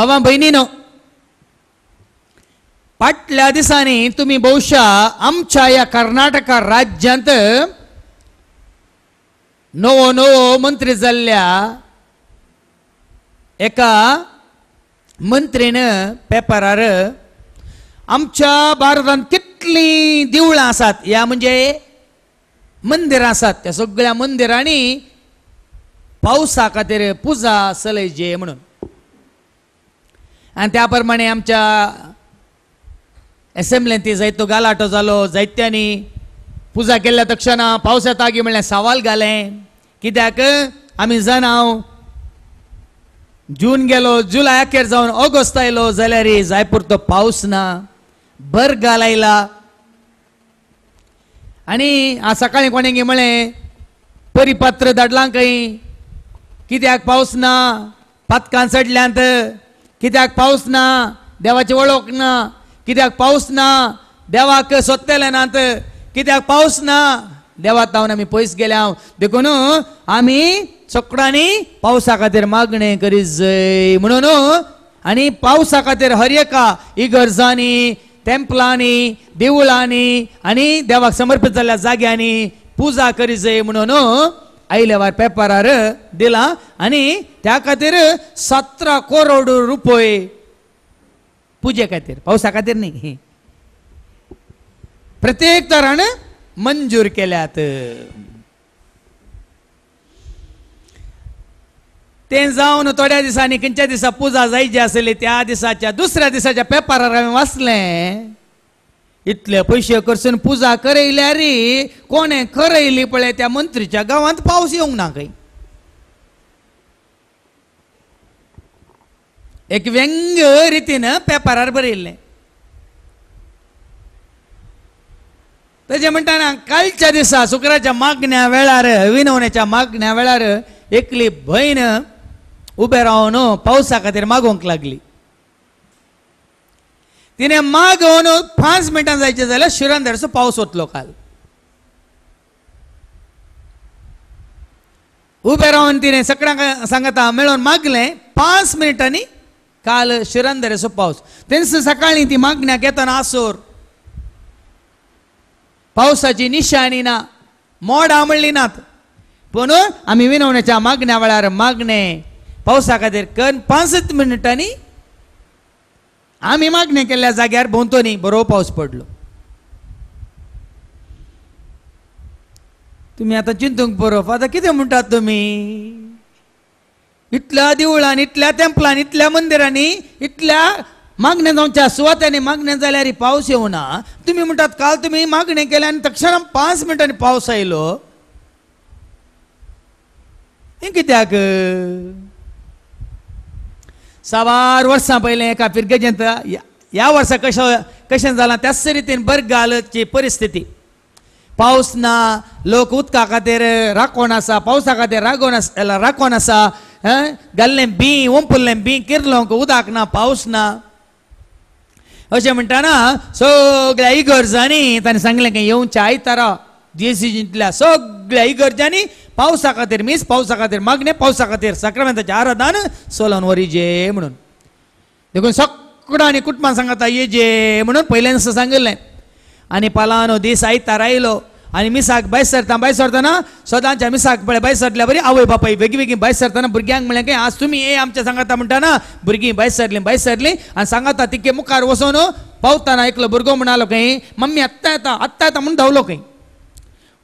भावा बहिणीनो फाटल्या दिसांनी तुम्ही बहुशा आमच्या या कर्नाटका राज्यांत नवो नवो मंत्री जाल्ल्या एका मंत्रीन पेपरार आमच्या भारतांत कितलीं देवळां आसात या म्हणजे मंदिरां आसात त्या सगळ्या मंदिरांनी पावसा खातीर पुजा सलयजे म्हणून आणि त्याप्रमाणे प्रमाणे आमच्या ती जैतो गालाटो झालो जैत्यांनी पूजा केल्या तक्षणा पावसा आगी म्हणले सवाल सावाल घालें कित्याक आम्ही जाण हांव जून गेलो जुलै अखेर जावन ऑगस्ट आयलो जाल्यार तो पावस ना बर गाल आयला आनी आज सकाळीं कोणें म्हळें परिपात्र धाडलां खंय कित्याक पावस ना पातकां चढल्यात कित्याक पाऊस ना देवाची ओळख ना कित्याक पाऊस ना देवाक सोदतेले नात कित्याक पाऊस ना देवा धावन आमी पयस गेल्या देखून आम्ही सगळ्यांनी पावसा खातीर मागणें करी जय म्हणून आणि पावसा खातीर हर एका इगर्जांनी टेम्पलांनी देवळांनी आणि देवाक समर्पित जाल्ल्या जाग्यांनी पूजा करी जय म्हणून आयल्या वार पेपारार दिला आणि त्या खातीर सतरा करोड रुपये पुजे खातीर पावसा खातीर नाही प्रत्येक तरण मंजूर केल्यात ते जाऊन थोड्या दिसांनी खंयच्या दिसा पूजा जायची आसली त्या दिसाच्या दुसऱ्या दिसाच्या पेपरार हांवें वाचलें इतले पैसे करसून पूजा करयल्या रे कोणे करयली पळय त्या मंत्रीच्या गांवांत पाऊस येऊ ना काही एक व्यंग रितीन पेपरार बरयल्लें तेजे म्हणटाना कालच्या दिसा शुक्राच्या मागण्या वेळार विनवण्याच्या मागण्या वेळार एकली भयण उबे रावन पावसा खातीर मागोवंक लागली तिने मा घेऊन पाच मिनटां जायचे जाल्यार शिरांदरचो पाऊस वतलो काल उभे राहून तिने सगळ्यांक सांगता मेळून मागले पाच मिनिटांनी काल शिरंदरेचो पाऊस त्यांचं सकाळी ती मागण्या घेताना आसोर पावसाची निशाणी ना मोड आमळली नात पूण हो, आम्ही विनवण्याच्या मागण्या वेळार मागणे पावसा खातीर कन पांच मिनिटांनी आम्ही मागणी केल्या जाग्यार भोंवतोनी बरो पावस पडलो तुम्ही आता चिंतूंक बरोप आता किती म्हणतात तुम्ही इथल्या देवळांनी इतल्या टेम्पलांनी इतल्या मंदिरांनी इतल्या मागण्या जावच्या सुवातांनी मागण्या जाल्यार पावस येवना तुम्ही म्हणतात काल तुम्ही मागणी केल्या आनी तक्षण पांच मिनटांनी पाऊस आयलो हे कित्याक साबार वर्सां पयलें एका पिरगे ह्या वर्सा कशें कशें जालां त्याच रितीन बर्गालची परिस्थिती पावस ना लोक उदका खातीर राखोन आसा पावसा खातीर रागोण आसा राखोन आसा घाल्लें बी ओंपुल्लें बी किर्लोंक उदक ना पावस ना अशें म्हणटाना सगळ्या इगर्जांनी ताणें सांगलें की येवच्या आयतारा दिसी जिंतल्या सगळ्या इगर्जांनी पावसा खातीर मीस पावसा खातीर मग्ने पावसा खातीर साक्रामेंताच्या आराधान सोलान वरिजे म्हणून देखून सगळो आनी कुटुंबान ये येजे म्हणून पयल्यानच सांगिल्लें आनी पालानो दीस आयतार आयलो आनी मिसाक भायर सरता भायर सरतना सदांच्या मिसाक पळय भायर सरल्या बरी आवय बापाय वेगळी वेगळी भायर सरतना भुरग्यांक म्हळें की आज तुमी ए आमच्या सांगता म्हणटाना भुरगीं भायर सरलीं भायर सरलीं आनी सांगता तिके मुखार वचोन पावताना एकलो भुरगो म्हणालो खंय मम्मी आत्तां येता आत्तां येता म्हूण धांवलो खंय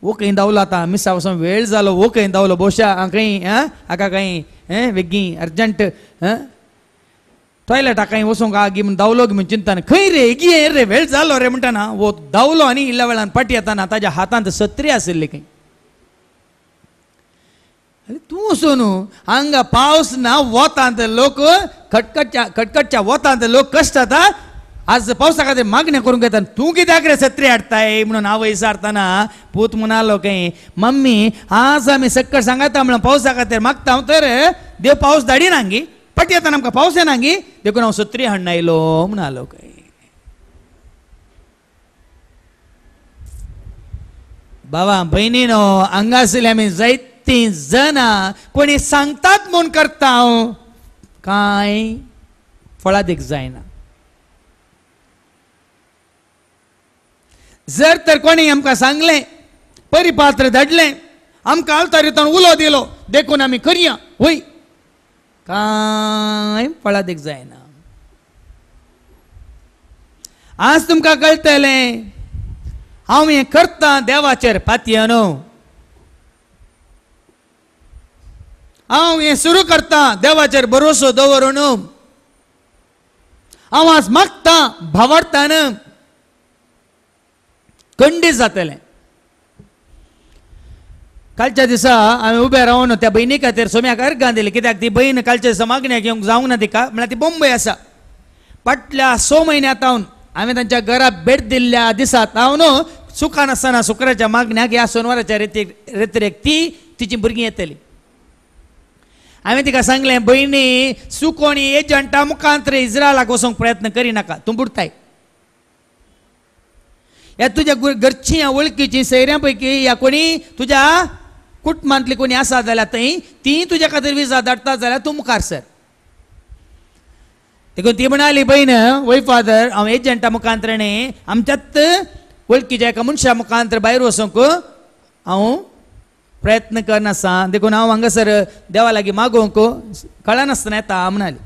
वो इन दावलो आता मिस्सा आवसम वेळ झालो वो इन दावलो बोशा काही हां आका काही हे वेगी अर्जंट हां टॉयलेट हा काही वसूंक आगी म्हणून दावलो की म्हणून चिंता खंय रे एगी ये रे वेळ झालो रे म्हणताना वो दावलो आणि इल्ल्या वेळान पाटी येता ना ताज्या हातांत सत्री आशिल्ली खंय अरे तू असो न्हू हांगा पावस ना वतांत लोक खटखटच्या खटखटच्या वतांत लोक कष्ट जाता आज पावसाकाचे मागण्या करून घेतात तू कित्याक रे सत्री हाडताय म्हणून हांव सारताना पूत म्हणालो काही मम्मी आज आम्ही सक्कळ सांगता म्हणून पावसा खातीर मागता हांव तर देव पाऊस धाडी नांगी पट येता आमकां पावस नांगी देखून हांव सत्री हाडून आयलो म्हणालो काही बाबा भयणीनो हांगासले आमी जायतीं जाणां कोणी सांगतात म्हणून करता हांव कांय फळादीक जायना जर तर कोणी आमकां सांगले परिपात्र धडले आमकां अवतारितान उलो दिलो देखून आमी करया कांय काय देख जायना आज तुमकां कळटलें हांव हें करतां देवाचेर न्हू हांव हें सुरू करतां देवाचेर भरोसो दवरून हांव आज मागतां भावार्थान खंडीत जातलें कालच्या दिसा हांवें उबे रावन त्या भयणी खातीर सोम्याक अर्घां दिली कित्याक ती भयण कालच्या दिसा मागण्याक येवंक जावंक ना तिका म्हळ्यार ती बॉम्बे आसा फाटल्या स म्हयन्या तावन हांवें तांच्या घरा भेट दिल्ल्या दिसा तावन सुखान आसतना शुक्राच्या मागण्याक ह्या सोनवाराच्या रेतीक रेतरेक ती तिची भुरगीं येतली हांवें तिका सांगलें भयणी सुकोणी एजंटा मुखांत इज्रायलाक वचूंक प्रयत्न करिनाका तूं बुडताय या तुझ्या घरची या वळखीची सैऱ्यांपैकी या कोणी तुझ्या कुटुंबांतली कोणी असा जाल्यार थंय ती तुझ्या खातीर विजा धाडटा जाल्यार तूं मुखार सर देखून ती म्हणाली भयण वय फादर हांव एजंटा मुखांतरणे आमच्यात वळखीच्या एका मनशा मुखांतर भायर वचूंक हांव प्रयत्न करना देखून हांव हांगासर देवा लागीं मागोवंक कळनासतना येता म्हणाली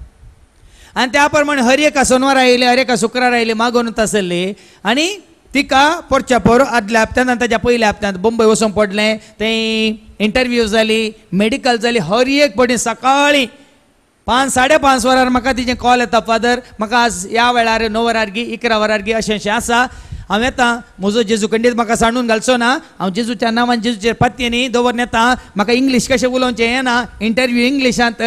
आनी त्या प्रमाणे हर एका सोनवार आयले हर एका शुक्रार आयले मागोवन आसले आनी तिका पोरच्या पोर आदल्या हप्त्यान ताच्या पयल्या हप्त्यान बंबय वचून पडले थंय इंटरव्यू जाली मेडिकल जाली हर एक पटी सकाळी पांच साडे पांच वरार म्हाका तिचे कॉल येता फादर म्हाका आज ह्या वेळार णव वरार गी इकरा वरार गी अशें अशें आसा हांव येता म्हजो जेजू कंडीत म्हाका सांडून घालचो ना हांव जेजूच्या नांवान जेजूचे न्ही दवरून येता म्हाका इंग्लीश कशें उलोवचें हें ना इंटरव्यू इंग्लिशांत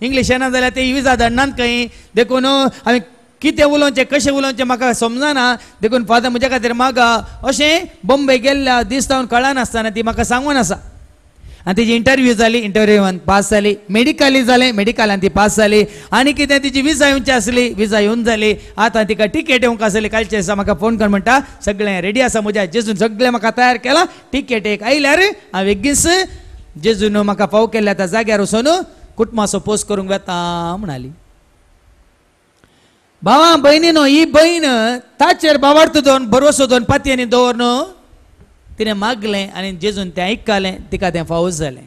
इंग्लिशान जाल्यार ते इवी धाडनात खंय देखून हांवें कितें उलोवचें कशें उलोवचें म्हाका समजना देखून फादर म्हज्या खातीर म्हाका अशें बॉम्बे गेल्ल्या दीस जावन कळनासतना ती म्हाका सांगून आसा आनी तिजी इंटरव्यू जाली इंटरव्यूवान पास जाली मेडिकली जालें मेडिकलान ती पास जाली आनी कितें तिजी विजा येवची आसली विजा येवन जाली आतां तिका टिकेट येवंक आसली कालचे दिसा म्हाका फोन कर म्हणटा सगळें रेडी आसा म्हज्या जेजून सगळें म्हाका तयार केलां एक आयल्यार हांव एगीस जेजून म्हाका फाव केल्ल्या त्या जाग्यार वचून कुटुंबाचो पोस्ट करूंक वेता म्हणाली भावा बहिणीनो ही बहीण ताचेर दोन भरोसो दोन दवर न्हू तिने मागलें आनी जेजून तें आयकतालें तिका तें फावस जालें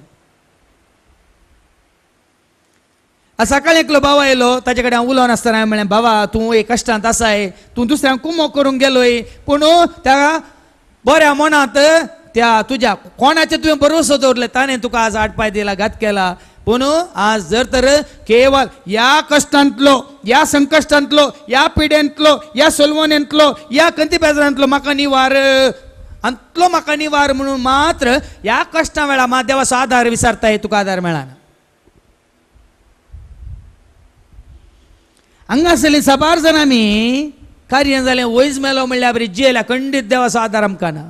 सकाळी एकलो बाबा येयलो ताचे कडेन हांव उलोवन आसतना हांवें म्हणलें बाबा तूं एक कश्टांत आसाय तूं दुसऱ्यांक कुमो करूंक गेलोय पूण त्या बऱ्या मनांत त्या तुज्या कोणाचे तुवें भरोसो दवरले ताणें तुका आज आडपाय दिला घात केला पण आज जर तर केवळ या कष्टांतलो या संकष्टांतलो या पिढ्यांतलो या सोलवण्यांतलो या कंती बाजारात मला निवार म्हाका निवार म्हणून मात्र या कष्टा वेळा म देवाचा आधार विसरता तुका आधार मेळा हंगासले सबार आम्ही कार्य झाले वयज मेलो म्हणल्या जेला खंडित देवाचा ना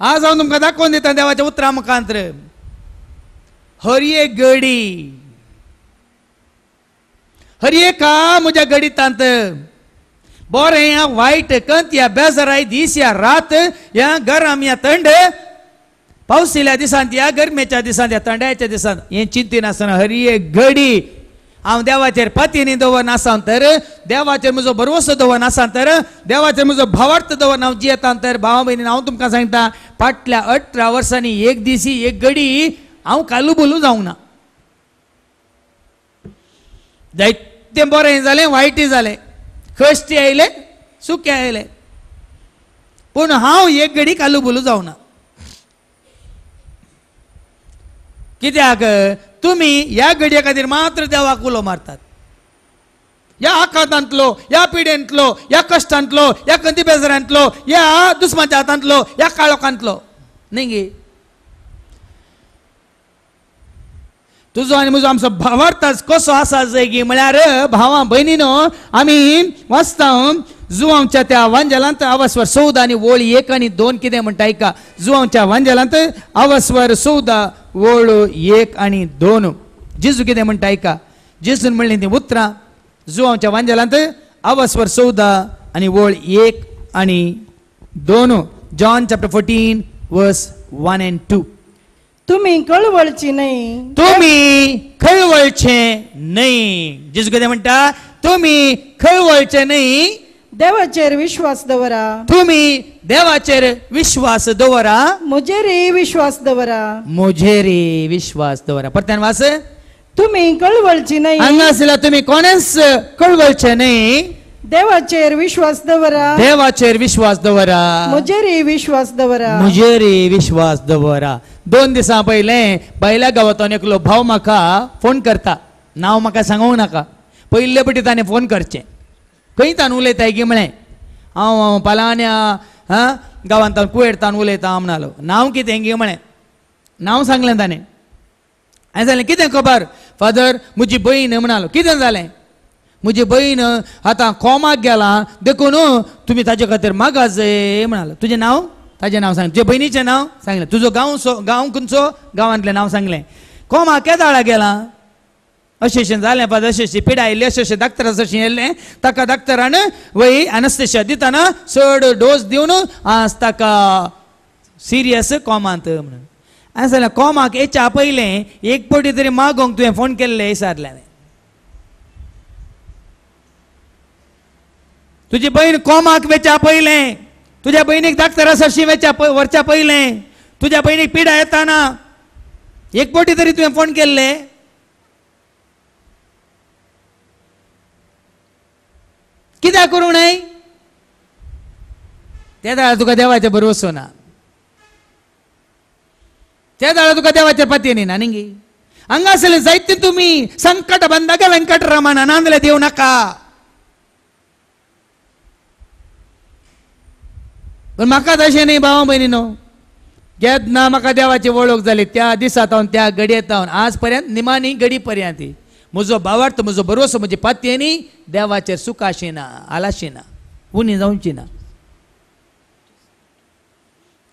आज हांव तुमकां दाखोवन दिता देवाच्या उतरा मुखांतर हरये गडी हरये का म्हज्या गडितांत बरें या वायट कंत या बेजराय दीस या रात या गरम या थंड पावसिल्या दिसांत या गरमेच्या दिसांत या थंडायच्या दिसांत हें चिंतीन आसतना हरये गडी हांव देवाचेर पतीनी दवरनासान तर देवाचेर म्हजो भरवसो दवरनासान तर देवाचेर म्हजो भावार्थ दवरन हांव जियेतां तर भाव भयणी हांव तुमकां सांगता फाटल्या अठरा वर्षांनी एक दिसी एक गडी हा कालू बोलू जावंक ना दैत्य बरें झाले वायटय जालें कश्टी आयले सुखे आयले पण हा एक गड़ी कालू बोलू ना कित्याक तुमी या घडये खातीर मात्र देवाक उलो मारतात या ఆకాంతంలో या పీడెంట్లో या या या కంది या या हातांतलो या काळोखांतलो కాళోకాంతలో गे तुजो आनी म्हजो आमचो भावार्थ कसो आसा गे म्हळ्यार भावा भयणीनो आमी वाचता जुवांच्या त्या वांजलांत अवस्वर सौदा आनी वळ एक आनी दोन कितें म्हणटा आयका जुवांच्या वांजलांत आवास्वर चौदा वळ एक आनी दोन जिजू कितें म्हणटा आयका जिजून म्हणलें ती उतरां जो जुआवच्या वांजलांत अवस्वर चौदा आणि वळ एक आणि दोन John chapter fourteen verse one and two तुम्ही कळवळची नाही तुम्ही खळवळचे नाही जिजगोदे म्हणता तुम्ही खळवळचे नाही देवाचेर विश्वास दवरा तुम्ही देवाचेर विश्वास दवरा रे विश्वास दवरा रे विश्वास दवरा परत्यान वास तुम्ही कळवळची नाही अंगासिला तुम्ही कोणेच कळवळचे नाही देवाचेर विश्वास दवरा देवाचेर विश्वास दवरा मुजेरी विश्वास दवरा मुजेरी विश्वास दवरा दोन दिसां पयले बैला गावांतून एकलो भाव म्हाका फोन करता नांव म्हाका सांगूंक नाका पयले पटी ताणें फोन करचें खंय ताणें उलयताय गी म्हळें हांव पलाण्या हां गांवांत कुवेट तान उलयता म्हणालो नांव कितें गी म्हळें नांव सांगलें ताणें हांवें सांगलें कितें खबर फादर म्हजी भयण म्हणालो कितें जालें म्हजी भयण आतां कोमाक गेला देखून तुमी ताचे खातीर मागाचे म्हणालो तुजें नांव ताजें नांव सांग जे भयणीचें नांव सांगलें तुजो गांव सो गांव खंयचो गांवांतलें नांव सांगलें कोमा केदाळा गेला अशें अशें जालें पाद अशें अशी पिडा आयिल्ली अशें अशें अशें ताका डाक्टरान वही अनस्तेशा दिताना चड डोस दिवन आज ताका सिरियस कोमांत म्हणून हांवें सांगलें कोमाक एचा आपयलें एक पटी तरी मागोंक तुवें फोन केल्ले हे हांवें तुजी भयण कोमाक वेचे आपयलें तुज्या भयणीक धाकतर सशी वेच्या वरच्या पयलें तुज्या भयणीक पिडा येताना एक पावटी तरी तुवें फोन केल्ले कित्याक करूं न्हय ते तुका देवाचे बरोबर ना त्या जाळ्या तुका देवाचे पती आणि ना निंगी अंगासले जायते तुमी संकट बंद का व्यंकटरामान नांदले देव नाका पण माका तशे नाही भावा बहिणी नो घेत ना माका देवाची वळख झाली त्या दिसात आहून त्या गडयेत आहून आजपर्यंत निमानी गडी पर्यंत मुझो बावार्थ मुझो भरोसा मुझे पाती नाही देवाचे सुखाशी ना आलाशी ना उन्ही जाऊनची ना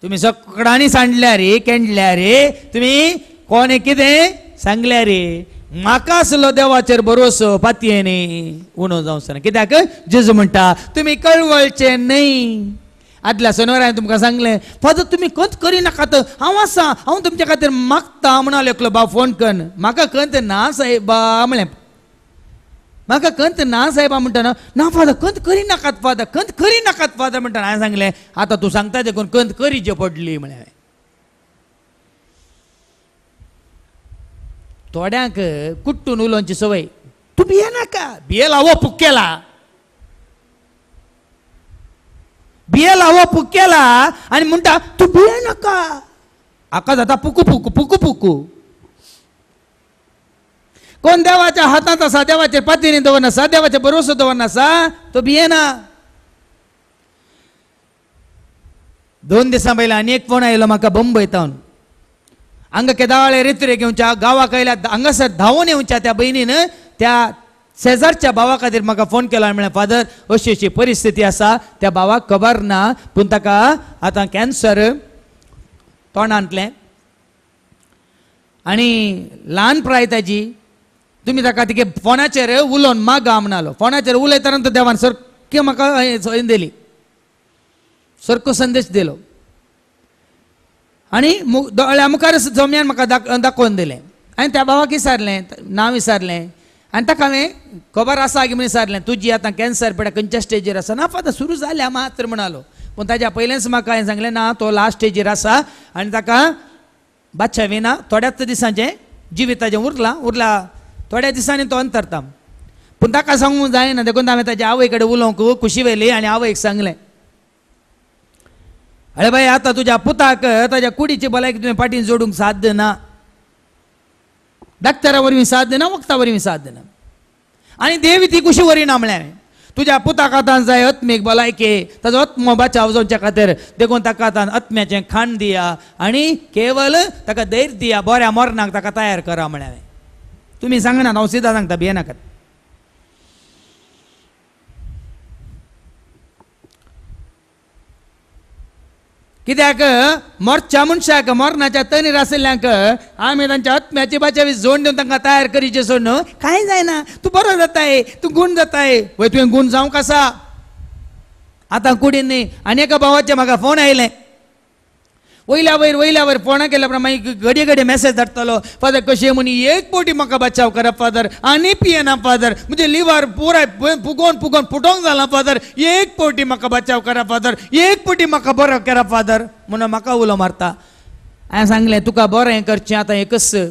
तुम्ही सगळ्यांनी सांडल्या रे केंडल्या रे तुम्ही कोणे किती सांगल्या रे म्हाका आसलो देवाचेर भरोसो पातयेने उणो जावंसना कित्याक जेजू म्हणटा तुम्ही कळवळचे न्हय आदल्या सोनवर हांवें तुमकां सांगलें फादर तुमी खंत करिनाकात हांव आसा हांव तुमच्या खातीर मागता म्हणून एकलो बाब फोन कर म्हाका खंत ना सायबा म्हणलें म्हाका कंत ना साहेबा म्हणटाना ना फादर कंत करी नाकात फादर कंत करी नाकात फादर म्हणटा हांवें सांगलें आतां तूं सांगता देखून कंत जे पडली म्हळें हांवें थोड्यांक कुट्टून उलोवची सवय तूं भिये नाका भिये लावो केला भिये लावो केला आनी म्हणटा तूं भिये नाका हाका जाता पुकू पुकू पुकू पुकू कोण देवाच्या हातात असा देवाचे पातीने दोन नसा देवाच्या भरोसा दव तो बियेना दोन दिसां पयलीं आनी एक फोन आयलो म्हाका बंबय तावन हांगा केदाळे रित्रे घेवच्या गांवा हंगासर हांगासर धांवून येवच्या त्या भयणीन त्या शेजारच्या भावा खातीर म्हाका फोन केला म्हणल्यार फादर अशी अशी परिस्थिती आसा त्या भावाक खबर ना पूण ताका आतां कॅन्सर तोंडांतलें आणि ल्हान प्राय ताजी तुम्ही ताका तिगे फोनाचेर उलोवन मागा म्हणालो फोनाचेर उलयता नंतर देवान सर्के म्हाका हें दिली सारको संदेश दिलो आनी दोळ्या मुखार जमयान म्हाका दाखोवन दिलें हांवें त्या बाबाक विसारलें नांव विसारलें आनी ताका हांवें खबर आसा की म्हण विचारले तुजी आतां कॅन्सर पेड्या खंयच्या स्टेजीर आसा ना फक्त सुरू जाल्या मात्र म्हणालो पूण ताज्या पयलेंच म्हाका हांवें सांगलें ना तो लास्ट स्टेजीर आसा आनी ताका विना थोड्याच दिसांचें ताजें उरलां उरलां थोड्या दिसांनी तो अंतरता पूण ताका सांगूंक जायना देखून हांवें ताज्या आवय कडेन उलोवंक खुशी व्हेली आनी आवयक सांगलें अरे बाय आतां तुज्या पुताक ताज्या कुडीची भलायकी तुवें पाटीन जोडूंक साध्य ना डाक्टरा वरवीं साध्य ना वखदा वरवीं साध्य ना आनी देवी ती कुशी वरी ना तुज्या पुताक आतां जाय आत्मेक भलायके ताजो आत्म बचाव जावच्या खातीर देखून ताका आतां अत्म्याचें खाण दिया आनी केवल ताका धैर्य दिया बऱ्या मरणाक ताका तयार करा म्हळ्यार तुम्ही सांगा ना हांव सिद्धा सांगता भियेनाकात कित्याक मोरच्या मनशाक मोरणाच्या तनीर आशिल्ल्यांक आमी तांच्या आत्म्याची बचावी जोड देऊन तांकां तयार करीचे सोड न्हू कांय जायना तू बरो जाताय तूं गूण जाताय वय तुवें गुण जावंक कसा आतां कुडीन न्ही आनी एका भावाचें म्हाका फोन आयले वयल्या वर वयल्या वयर फोंडाक केल्या प्रमाणे घडये घडये फादर कशें मुनी एक पोटी म्हाका बचाव करा फादर आनी पियेना फादर मुझे लिवार पूरा पुगोन पुगोन फुटोंक जाला फादर एक पोटी म्हाका बचाव करा फादर एक पोटी म्हाका करा फादर म्हणून म्हाका मारता हांवें संगले तुका बरें हें करचें आतां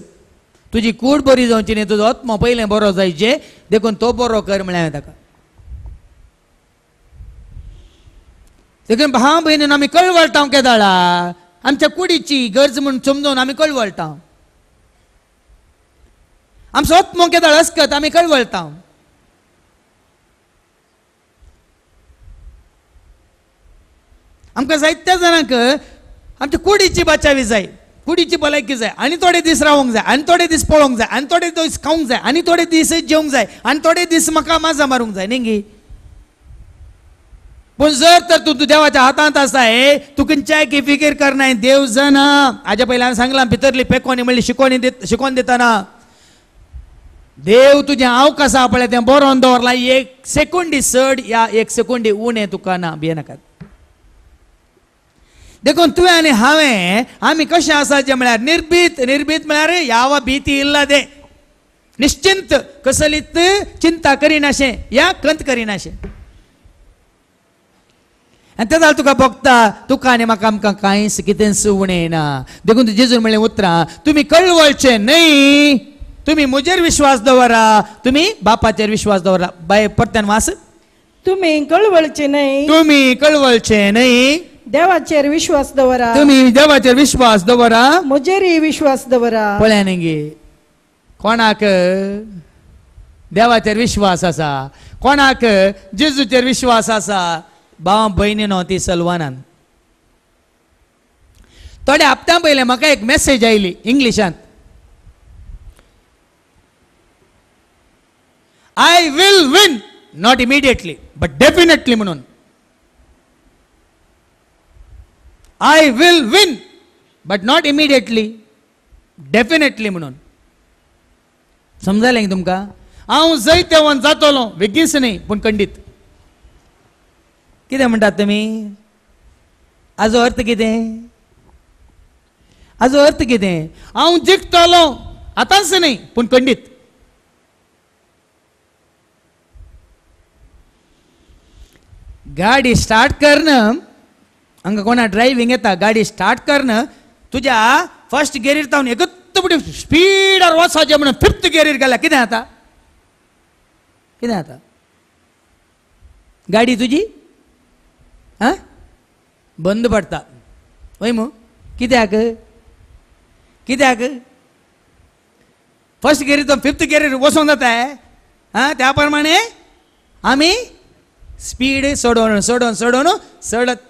कूड बरी जावची न्ही तुजो आत्मो पयलें बरो जायचे देखो तो बरो कर म्हळ्या हांवें ताका देखून भाव कल आमी कळवळटांव केदाळा आमच्या कुडीची गरज म्हणून समजून आम्ही कळवळटा आमचो होत मोकेदाळ असकत आम्ही कळवळटा आमकां जायत्या जाणांक आमच्या कुडीची बचावी जाय कुडीची भलायकी जाय आनी थोडे दीस रावूंक जाय आनी थोडे दीस पळोवंक जाय आनी थोडे दीस खावंक जाय आनी थोडे दीस जेवंक जाय आनी थोडे दीस म्हाका माजा मारूंक जाय न्ही पण जर तर तू देवाच्या हातांत असा आहे तुकांच्या की फिकीर कर नाही देव जण आज्या पहिल्या सांगला भितरली पेकोनी म्हणली शिकवणी देत शिकोन देताना देव तुझे हांव कसा पळय तें बरोवन दवरला एक सेकुंडी सड या एक सेकुंडी उणें तुका ना भिये नाकात देखून तुवें आनी हांवें आमी कशें जे म्हळ्यार निर्भीत निर्भीत म्हळ्यार यावा भीती इल्ला दे निश्चिंत कसलीत चिंता करिनाशें या कंत करिनाशें आनी ते तुका भोगता तुका आनी म्हाका आमकां कांयच कितें सुवणे ना देखून जेजून म्हणले उतरां तुम्ही कळवळचें न्हय तुमी म्हजेर विश्वास दवरा तुम्ही बापाचेर विश्वास दवरा बाय परत्यान वास तुम्ही कळवळचे नाही तुम्ही कळवळचे नाही देवाचेर विश्वास दवरा तुम्ही देवाचेर विश्वास दवरा म्हजेरी विश्वास दवरा पळ्या गे कोणाक देवाचेर विश्वास आसा कोणाक जेजूचेर विश्वास आसा भाव भयणी ती सलवानान थोडे हप्त्या पहिले म्हाका एक मेसेज आयली इंग्लिशांत I will win not immediately but definitely म्हणून I will win but not immediately definitely म्हणून समजायला तुमकां हांव जैत देवन जातलो बेगीच न्ही पूण खंडीत कितें म्हणटात तुमी अर्थ कि हाजो अर्थ कि हम जिखतलो आतांच न्ही पूण गाडी स्टार्ट करणं हांगा कोणा ड्रायव्हिंग गाडी स्टार्ट करणं तुझा फर्स्ट गियरीर जावन एकच फुटी स्पिडार वचपाचें म्हणून फिफ्थ गियरीर गाडी तुझी आ? बंद पडता वय मग कित्याक कित्याक फर्स्ट तो फिफ्थ गेरीर वसोंक जाता आं त्या प्रमाणे आमी स्पीड सोडोवन सोडोवन सोडोवन सोडत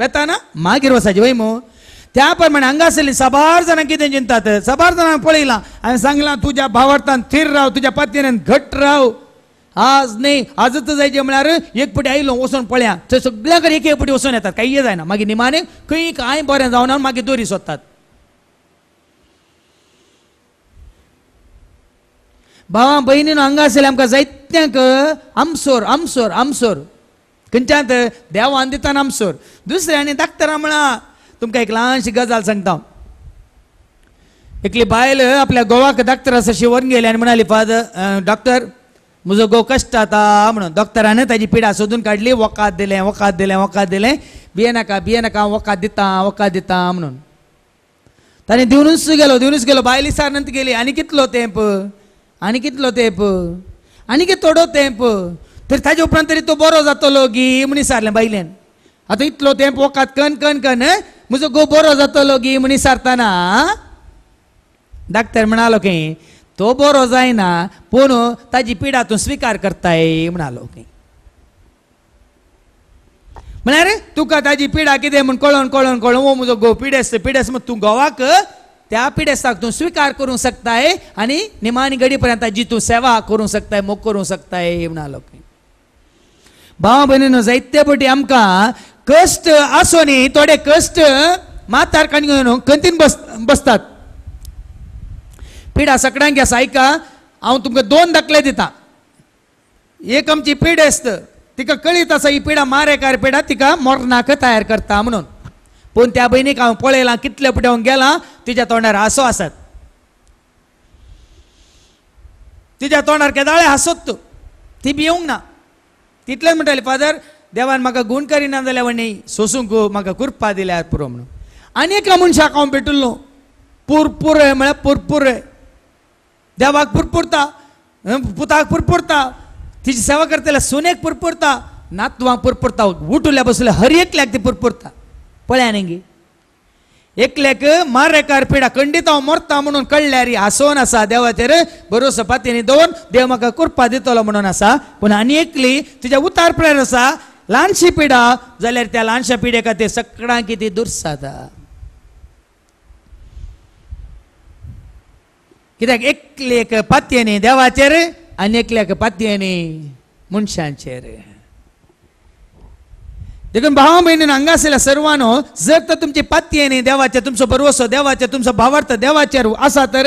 वेताना मागीर वचचे वय मग त्या प्रमाणे हांगासरली सबार जाणां कितें चिंतात सबार जाणांक पळयलां हांवें सांगलां तुज्या भावार्थान थिर राव तुज्या पत्नीन घट राव आज नाही आजच जायचे म्हळ्यार एक पटी आईलो पळया थंय सगळ्या कडेन एक पटी वसून येतात काही जायना मागीर निमाने खंय कांय बरें जावना मागीर दोरी सोदतात भावा बहिणीनं हांगा असेल आमकां जायत्यांक आमसोर आमसोर आमसोर खंयच्यान देवान दिता आमसोर दुसऱ्याने दाखतरा म्हणा तुमका एक लहानशी गजाल सांगता एकली बायल आपल्या गोवाक डाक्टर असं शिवण गेली आणि म्हणाली फादर डॉक्टर म्हजो गो कष्ट जाता म्हणून डॉक्टरांनी ताजी पिडा सोदून काढली वकात दिले वकात दिले वकात दिले बिये नाका बिये नाका वकात दिता वकात दिता म्हणून ताणें दिवनूच गेलो दिवनूच गेलो बायली सारनंत गेली आनी कितलो तेंप आनी कितलो तेंप आनी कितें थोडो तेंप तर ताजे उपरांत तरी तो बरो जातलो गी म्हणी सारलें बायलेन आतां इतलो तेंप वकात कन कन कन म्हजो गो बरो जातलो गी म्हणी सारतना डाक्टर म्हणालो की तो बरो जायना पूण ताजी पिडा तूं स्विकार करताय म्हणालो म्हळ्यार तुका ताजी पिडा कितें म्हूण कळोन कळोन कळोन हो म्हजो गो पिडेस पिडेस म्हण तूं गोवाक त्या पिडेसाक तूं स्विकार करूंक शकताय आनी निमाणी गडी पर्यंत ताजी तूं सेवा करूंक शकताय मोग करूंक शकताय म्हणालो भाव भयणीनो जायते पटी आमकां कश्ट न्ही थोडे कश्ट माथार काणी घेवन बस बसतात हा सगळ्यांक घेस सायका हांव तुमकां दोन दाखले दिता एक आमची पिढ आसत तिका कळीत आसा ही पिढा मारेकार पिढा तिका मोरनाक तयार करता म्हणून पूण त्या भयणीक हांव पळयलां कितले पिड्यावंक गेलां तिच्या तोंडार हांसो आसात तिच्या तोंडार केदाळे हांसोत तूं ती बी येवंक ना तितलेंच म्हणटाली फादर देवान म्हाका गुण करिना जाल्यार म्हणी सोसूंक म्हाका कुरपा दिल्यात पुरो म्हणून आनी एका मनशाक हांव भेटुल्लो पुरपुरे म्हळ्यार पुरपुरे देवाक पुरपुरता पुताक पुरपुरता तिची सेवा करताल्या सुनेक पुरपुरता नातवांक पुरपुरता उठुल्या बसल्या हर एकल्याक ती पुरपुरता पळ्या गे एकल्याक मारेकार पिडा खंडित हांव मरता म्हणून कळल्यारी हांसोन आसा देवाचेर बरोस पातीने दोन देव म्हाका कुरपा दितलो म्हणून आसा पूण आनी एकली तुज्या उतार प्रेर आसा ल्हानशी पिडा जाल्यार त्या ल्हानशा पिड्या खातीर सगळ्यांक किती दुर्स जाता कित्याक एकलेक पातयेने देवाचेर आनी एकल्याक न्ही मनशांचेर देखून भाव भयणीन हांगा सर्वांनो जर तर तुमचे न्ही देवाचेर तुमचो भरवसो देवाचेर तुमचो भावार्थ देवाचेर आसा तर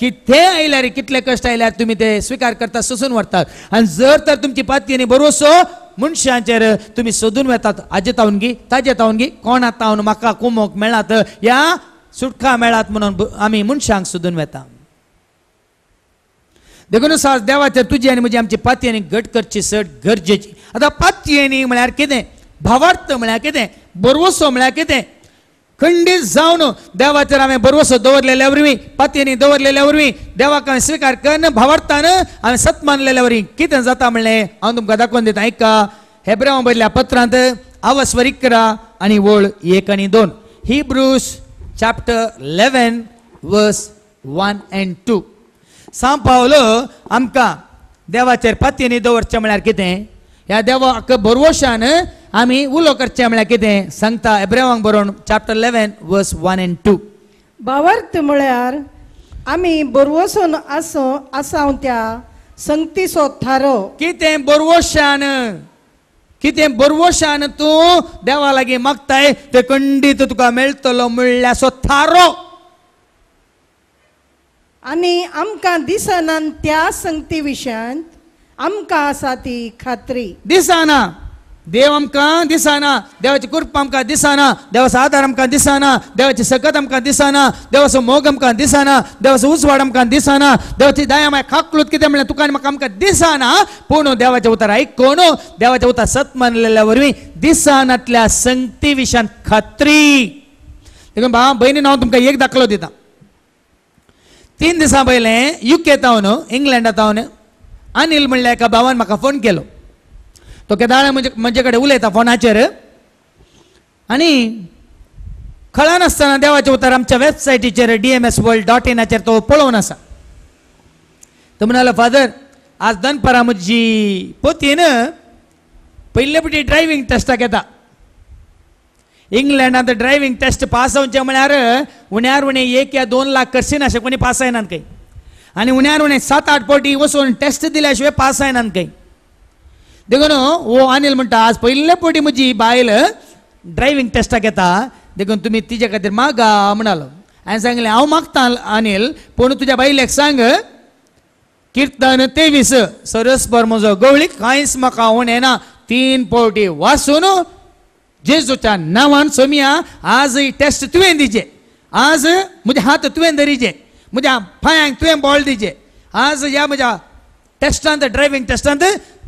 कितें आयल्यार कितले कश्ट आयल्यार तुमी ते स्विकार करतात सोसून व्हरतात आनी जर तर तुमची पातयेने भरवसो मनशांचेर तुम्ही सोदून वेतात हाजे तावनगी ताजे तावनगी कोणा तावन म्हाका कुमोक मेळात या सुटका मेळात म्हणून आमी मनशांक सोदून वेतात देखून सास देवाच्या तुजी आनी म्हजी आमची पातयेनी घट करची सट गरजेची आतां पातयेनी म्हळ्यार कितें भावार्थ म्हळ्यार कितें बरवसो म्हळ्यार कितें खंडीत जावन देवाचेर हांवें बरवसो दवरलेल्या वरवीं पातयेनी दवरलेल्या वरवीं देवाक हांवें स्विकार करन भावार्थान हांवें सत मानलेल्या वरवीं कितें जाता म्हणलें हांव तुमकां दाखोवन दिता आयका हेब्रांव बदल्या पत्रांत आवस्वरीक करा आनी वळ एक आनी दोन Hebrews chapter eleven verse one and two सां पावलो आमकां देवाचेर पातयेनी दवरचें म्हळ्यार कितें ह्या देवाक भरवशान आमी उलो करचें म्हळ्यार कितें सांगता एब्रेवांक बरोवन chapter eleven verse one and two भावार्थ म्हळ्यार आमी बरवोसून आसूं आसाव त्या संगती थारो कितें बरवशान कितें बरवशान तूं देवा लागीं मागताय ते खंडीत तुका मेळटलो म्हणल्यार सो थारो અને અમકા દિસાનન ત્યાં સંતી વિશાંત અમકા સાતી ખત્રી દિસાના દેવમકા દિસાના દેવચ ગુરુમકા દિસાના દેવ સાધરમકા દિસાના દેવચ સગતમકા દિસાના દેવસ મોગમકા દિસાના દેવસ ઉસવાડમકા દિસાના દેવચ દાયમા ખાકલુત કીતે મલે દુકાનમાં કામ કર દિસાના કોનો દેવાચે ઉતરાય કોનો દેવાચે ઉત સત માન લેલા વર્વી દિસા નટલા સંતી વિશાંત ખત્રી લેકન બા ભાઈને નવ તમકા એક દક્લો દીતા तीन दिसां पयले युके तावन इंग्लंडा तावन अनिल म्हणल्या एका भावान म्हाका फोन केलो तो केदारा म्हजे म्हजे कडेन उलयता फोनाचेर आनी कळनासतना देवाचे उतर आमच्या वेबसायटीचेर डी एम वर्ल्ड डॉट इनाचेर तो पळोवन आसा तो म्हणालो फादर आज दनपरां म्हजी पोतयेन पयले पटी ड्रायव्हिंग टेस्टाक येता England driving test pass pass ಅವನ म्हळ्यार उण्यार उणे एक या दोन लाख करची असे कोणी पास ना काही आणि उण्यार उणे सात आठ पोटी वसून टेस्ट दिल्याशिवाय पास जायनान काही देखून ओ अनिल म्हणता आज पयले पोटी म्हजी बायल ड्रायव्हिंग टेस्टाक येता देखून तुम्ही तिच्या खातीर मागा म्हणालो हांवें सांगले हांव मागता अनिल पूण तुझ्या बायलेक सांग कीर्तन तेवीस सरस म्हजो गवळी कांयच म्हाका उणें ना तीन पावटी वासून जेजूच्या नावान सोमिया आज ही टेस्ट तुवें दिजे आज मुझे हात तुवें धरिजे मुझ्या पायांक तुवें बॉल दिजे आज या म्हज्या टेस्टांत ड्रायव्हिंग टेस्टांत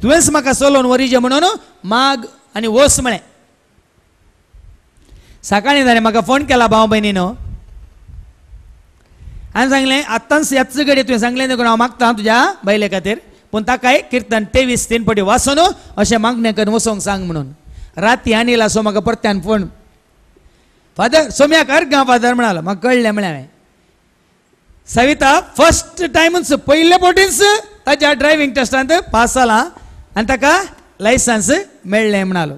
तुवेंच म्हाका चलोवन वरिजे म्हणून माग आनी वस म्हळें सकाळीं ताणें म्हाका फोन केला भाव भयणीन हांवें सांगलें आत्तांच याच कडेन तुवें सांगलें देखून हांव मागता तुज्या बायले खातीर पूण ताकाय किर्तन तेवीस तीन पटी वाचून अशें मागणें करून वचोंक सांग म्हणून राती आनी असो म्हाका परत्यान फोन फादर सोम्याक अर्क फादर म्हणालो म्हाका कळलें म्हळ्यार हांवें सविता फर्स्ट टायमच पयले बोटीच ताच्या ड्रायव्हिंग टेस्टांत पास जालां आनी ताका लायसन्स मेळ्ळें म्हणालो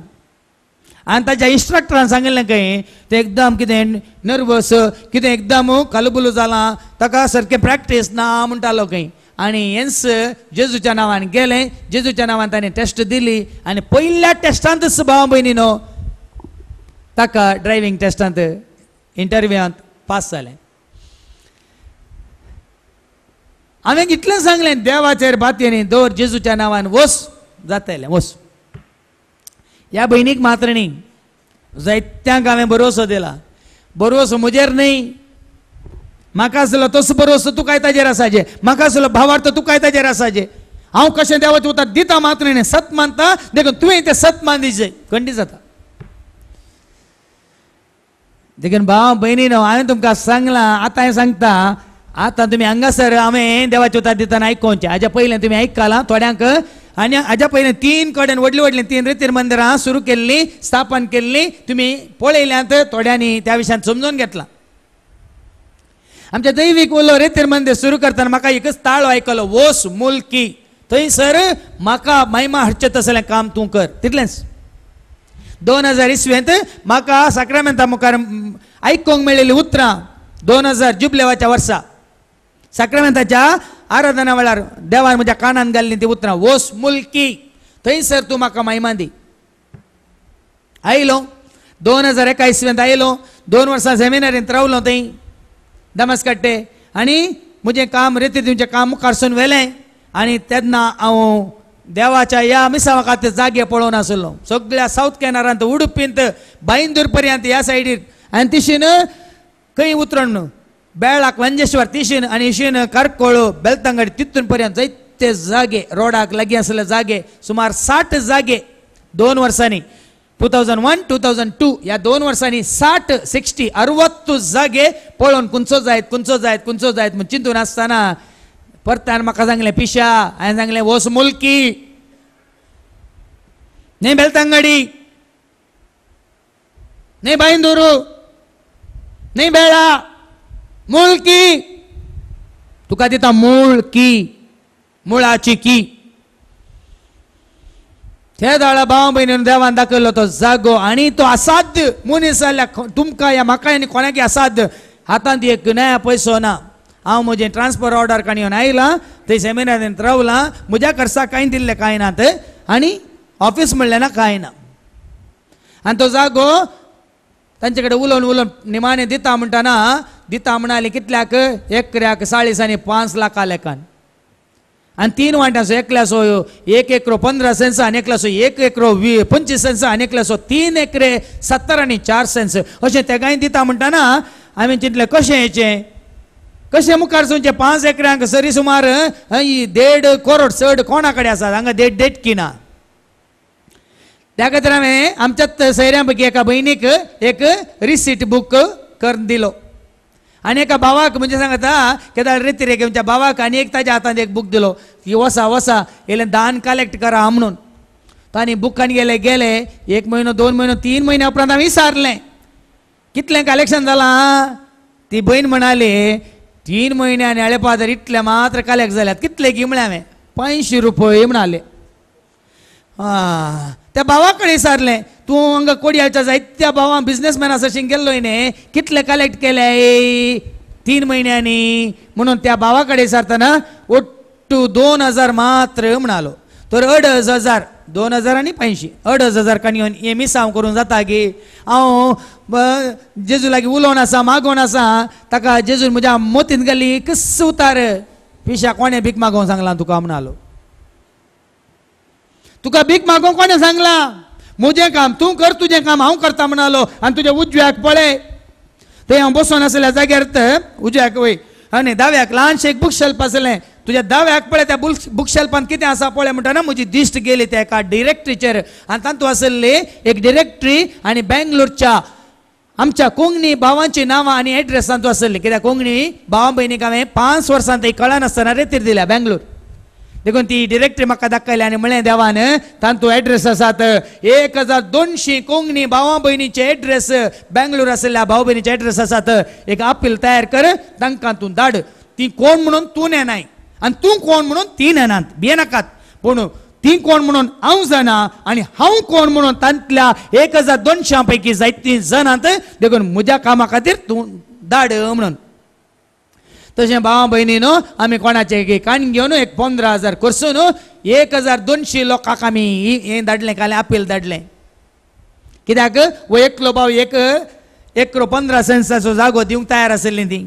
आनी ताच्या इन्स्ट्रक्टरान सांगिल्लें खंय तें एकदम कितें नर्वस कितें एकदम कालबुलू जालां ताका सारकें प्रॅक्टीस ना म्हणटालो खंय आणि हेंस जेजूच्या नावान गेले जेजूच्या नांवान ताणें टेस्ट दिली आणि पहिल्या टेस्टांत भाव भयणी न्हू ताका ड्रायव्हिंग टेस्टांत इंटरव्ह्यूत पास झाले हांवें इतलें सांगलें देवाचेर बातयेनी दवर जेजूच्या नांवान वस जातालें वस ह्या भयणीक मात्र न्ही जायत्यांक हांवें भरोसो दिला भरोसो म्हजेर न्ही म्हाका आसलो तसो बरो तूं काय ताजेर आसाजे म्हाका आसलो भावार्थ तूं काय ताजेर आसाजे हांव कशें देवाचें उतर दिता मात्र सत मानता देखून तुवें तें सत मानिजे खंडी जाता देखून भाव भयणी न्हू हांवें तुमकां सांगलां आतां हांवें सांगता आतां तुमी हांगासर हांवें देवाचें दिता दिताना आयकोचें हाज्या पयलें तुमी आयकलां थोड्यांक आनी हाज्या पयलीं तीन कडेन व्हडलीं व्हडलीं तीन रितीर मंदिरां सुरू केल्लीं स्थापन केल्लीं तुमी पळयल्यांत थोड्यांनी त्या विशयान समजून घेतलां आमच्या दैवीक रेतीर मंदिर सुरू करताना म्हाका एकच ताळ आयकलो वोस मुलकी सर म्हाका महिमा हाडचें तसलें काम तूं कर तितलेंच दोन हजार इसवेंत म्हाका साक्रामेंता मुखार आयकूंक मेळिल्लीं उतरां दोन हजार जुबलेवाच्या वर्सा साक्रामेंताच्या आराधना वेळार देवान म्हज्या कानान घाल्लीं तीं उतरां वोस मुलकी थंयसर तूं म्हाका महिमा दी आयलो दोन हजार एका इसवेंत आयलो दोन वर्सां सेमिनारींत रावलो थंय दमस काडटे आनी म्हजें काम रेती दिवचें काम मुखार व्हेलें आनी तेन्ना हांव देवाच्या या मिसावा खातीर जागे पळोवन आसलो सगळ्या सावथ कॅनरांत उडुपींत बाईंदूर पर्यंत ह्या सायडीर आनी तिशीन खंय उतरण न्हू बेळाक वंजेश्वर तिशीन आनी इशीन कारकोळ बेलतंगडी तितून पर्यंत जायते जागे रोडाक लागीं आसले जागे सुमार साठ जागे दोन वर्सांनी two thousand one two thousand two या दोन वर्षांनी साठ सिक्स्टी अरवत्तू जागे पळोवन कुंचो जायत कुंचो जायत कुंचो जायत म्हणून चिंतून आसतना परतान म्हाका सांगलें पिशा हांवें सांगले वोस मुलकी नाही बेलतांगडी नाही बाईंदुरू नाही बेळा मुळकी तुका दिता की मुळाची की त्या दाळा भाव भयणीन देवान दाखयलो तो जागो आणि तो असाध्य मनीस जाल्याक तुमकां या म्हाका आनी कोणाक असाध्य हातांत एक नया पैसो ना हांव म्हजें ट्रान्सफर ऑर्डर काणी येवन आयलां थंय सेमिनारींत रावलां म्हज्या करसा कांय दिल्लें कांय ना थंय आनी ऑफिस म्हणलें ना कांय ना आनी तो जागो तांचे कडेन उलोवन उलोवन निमाणें दिता म्हणटना दिता म्हणालें कितल्याक एकऱ्याक साळीस आनी पांच लाखां लेखान आणि तीन क्लास हो एक एकरो पंधरा सेन्स आणि एकलासो एक एकरो वी पंचवीस सेन्स आणि हो तीन एकरे सत्तर आणि चार सेन्स अशें तेगाय दिता म्हणटना हांवें चिंतलें कशें हेचें कशें मुखार सुचे पांच एकऱ्यांक सरी सुमार देड करोड चड कोणा कडेन हांगा देड की ना त्या खातीर हांवें आमच्या सयऱ्यां पैकी एका भयणीक एक रिसीट बूक करून दिलो आणि एका भावाक म्हणजे सांगता केदार रेती रे म्हणजे भावाक आनी एक ताज्या हातात एक बुक दिलो की वसा वसा येले दान कलेक्ट करा म्हणून बुक बुकान गेले गेले एक म्हयनो दोन म्हयनो तीन म्हयन्या उपरांत हांवें विसारलें कितलें कलेक्शन जालां ती भयण म्हणाली तीन महिने येळे पाजार इतले मात्र कलेक्ट झाल्यात कितले की म्हणले हांवें पंयशीं रुपये म्हणाले आं त्या भावाकडे कडेन तूं हांगा कोडयाच्या जायत्या भावा बिझनेसमॅना सशीन गेल्लो न्ही कितले कलेक्ट केले तीन म्हयन्यांनी म्हणून त्या भावाकडे कडेन ओटू ओट्टू दोन हजार मात्र म्हणालो तर अडज हजार दोन हजार आणि पांयशीं अडज हजार काणी येवन हे मिस साम करूंक जाता गे हांव जेजू लागीं उलोवन आसा मागोवन आसा ताका जेजून म्हज्या मोतींत गेली कस उतार पिशा कोणें भीक मागोवंक सांगला तुका म्हणालो तुका भीक मागोवंक कोणें सांगला मुझे काम तू कर तुझे काम हांव करता म्हणालो आणि तुझ्या उजव्याक पळय थंय हांव बसून आसले जाग्यार तर उजव्याक वय आनी दाव्याक ल्हानशें एक बुकशेल्फ शेल्फ आसलें तुझ्या दाव्याक पळय त्या बुक बुकशेल्फान किती कितें आसा पळय म्हणटना म्हजी दिश्ट गेली त्या एका डिरेक्टरीचेर आनी तांतू आसली एक डिरेक्टरी आनी बेंगलोरच्या आमच्या कोंकणी भावांची नांवां आनी एड्रेसांतू आसली कित्याक कोंकणी भावां भयणीक हांवें पांच वर्सां थंय कळनासतना रेतीर दिल्या बेंगलोर देखून ती डिरेक्टरी म्हाका दाखयली आनी म्हळें देवान तांतूं एड्रेस आसात एक हजार दोनशीं कोंगणी भावा भयणीचे एड्रेस बेंगलोर आसल्या भाव भयणीचे एड्रेस आसात एक आपील तयार कर तांकां तूं धाड ती कोण म्हणून तूं नाही आनी तूं कोण म्हणून ती नेनात भियेनाकात पूण ती कोण म्हणून हांव जाणा आनी हांव कोण म्हणून तांतल्या एक हजार दोनशां पैकी जायतीं जणात देखून म्हज्या कामा खातीर तूं धाड म्हणून तसे भाव भयणी न्हू आमी कोणाचे काण घेऊन एक पंधरा हजार करसून एक हजार दोनशे लोकांक आमी हें धाडलें काल अपील धाडलें कित्याक वो एकलो भाव एक एक करो पंदरा सेन्साचो जागो दिवंक तयार आशिल्ली ती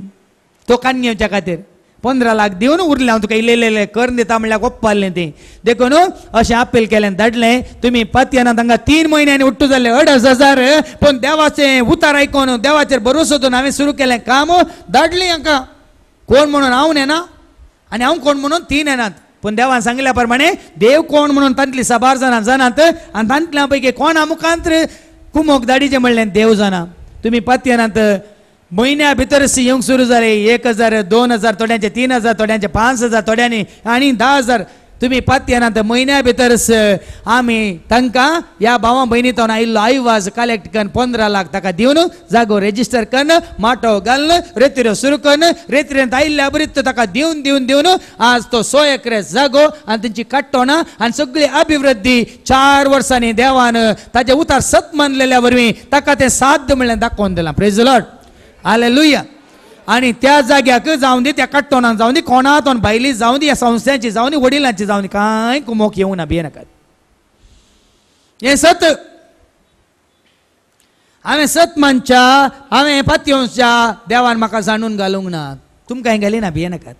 तो कान घेवच्या खातीर पंधरा लाख दिवन उरले हांव तुका इल्लेलें कर दिता म्हणल्यार ओप्पाले ते देखून अशें अपील केलें धाडलें तुमी पत्याना तांकां तीन म्हयन्यांनी उठ्ठू जाले अडस हजार पूण देवाचें उतार आयकून देवाचेर भरोसो दोन हांवें सुरू केले काम धाडली हांकां कोण म्हणून हांव नेना आणि हांव कोण म्हणून तीन नेनात पण देवान सांगल्याप्रमाणे देव कोण म्हणून तांतली सबार जाणां जाणात आणि तांतल्या पैकी कोण मुखांत कुमोक दाडीचे म्हणलें देव जाणा तुमी पत्येनात महिन्या भितर येवंक सुरू झाले एक हजार दोन हजार थोड्यांचे तीन हजार थोड्यांचे पाच हजार थोड्यांनी आणि दहा हजार तुमी पातयेना ते म्हयन्या भितर आमी तांकां ह्या भावा भयणी तो आयिल्लो आयवाज कलेक्ट कर पंदरा लाख ताका दिवन जागो रेजिस्टर कर माटो घालन रेत्रो सुरू करून रेत्रेंत आयिल्ल्या बरीत ताका दिवन दिवन दिवन आज तो सो एकरे जागो आनी तेंची काडटोना आनी सगळी अभिवृद्धी चार वर्सांनी देवान ताजे उतार सत मानलेल्या वरवीं ताका तें साध्य म्हणल्यार दाखोवन दिलां प्रेझलॉट आले लुया आणि त्या जाग्याक जावं दे त्या तोंडान जावं दे कोणा तोंड बायली जावं दी या संस्थांची जावं दी वडिलांची जावं दे कांय कुमोक येऊ ना बिये नाकात हे सत हांवें सत मानच्या हांवें पातयेवच्या देवान म्हाका जाणून घालूंक ना तुमकां हें घाली ना भिये नाकात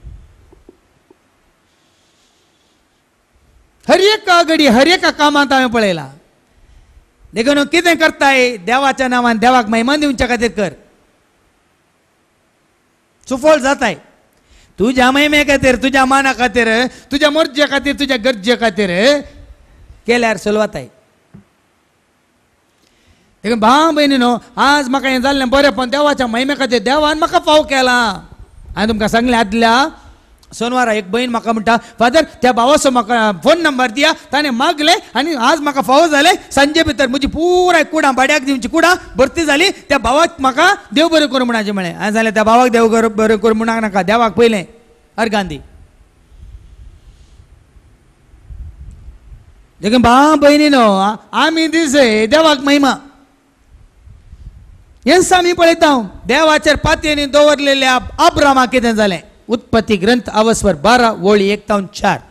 हर एक घडी हर एका कामांत हांवें पळयलां देखून कितें करताय देवाच्या नांवान देवाक महिमा दिवच्या खातीर कर सुफळ जात आहे तुझ्या महिमे खातीर तुझ्या माना खातीर तुझ्या मर्जे खातीर तुझ्या गरजे खातीर केल्यार सलवत आहे देखून भाव भयणी न्हू आज म्हाका हें जाल्लें बरें पण देवाच्या महिमे खातीर देवान म्हाका फाव केला हांवें तुमकां सांगलें आदल्या सोनवारा एक भयण म्हाका म्हणटा फादर त्या भावाचो म्हाका फोन नंबर दिया ताणें मागले आनी आज म्हाका फावो जाले सांजे भितर म्हजी पुराय कुडां भाड्याक दिवची कुडां भरती जाली त्या भावाक म्हाका देव बरें करूं म्हणाचें म्हळें हांवें जालें त्या भावाक देव बरें करूं म्हणाक नाका देवाक पयलें हर गांधी देखून भाव भयणी न्हू आमी दिसय देवाक महिमा हेंच आमी पळयता हांव देवाचेर पातयेनी दवरलेल्या अब्रामाक कितें जालें उत्पत्ति ग्रंथ अवस्वर बारह ओली एकतावन चार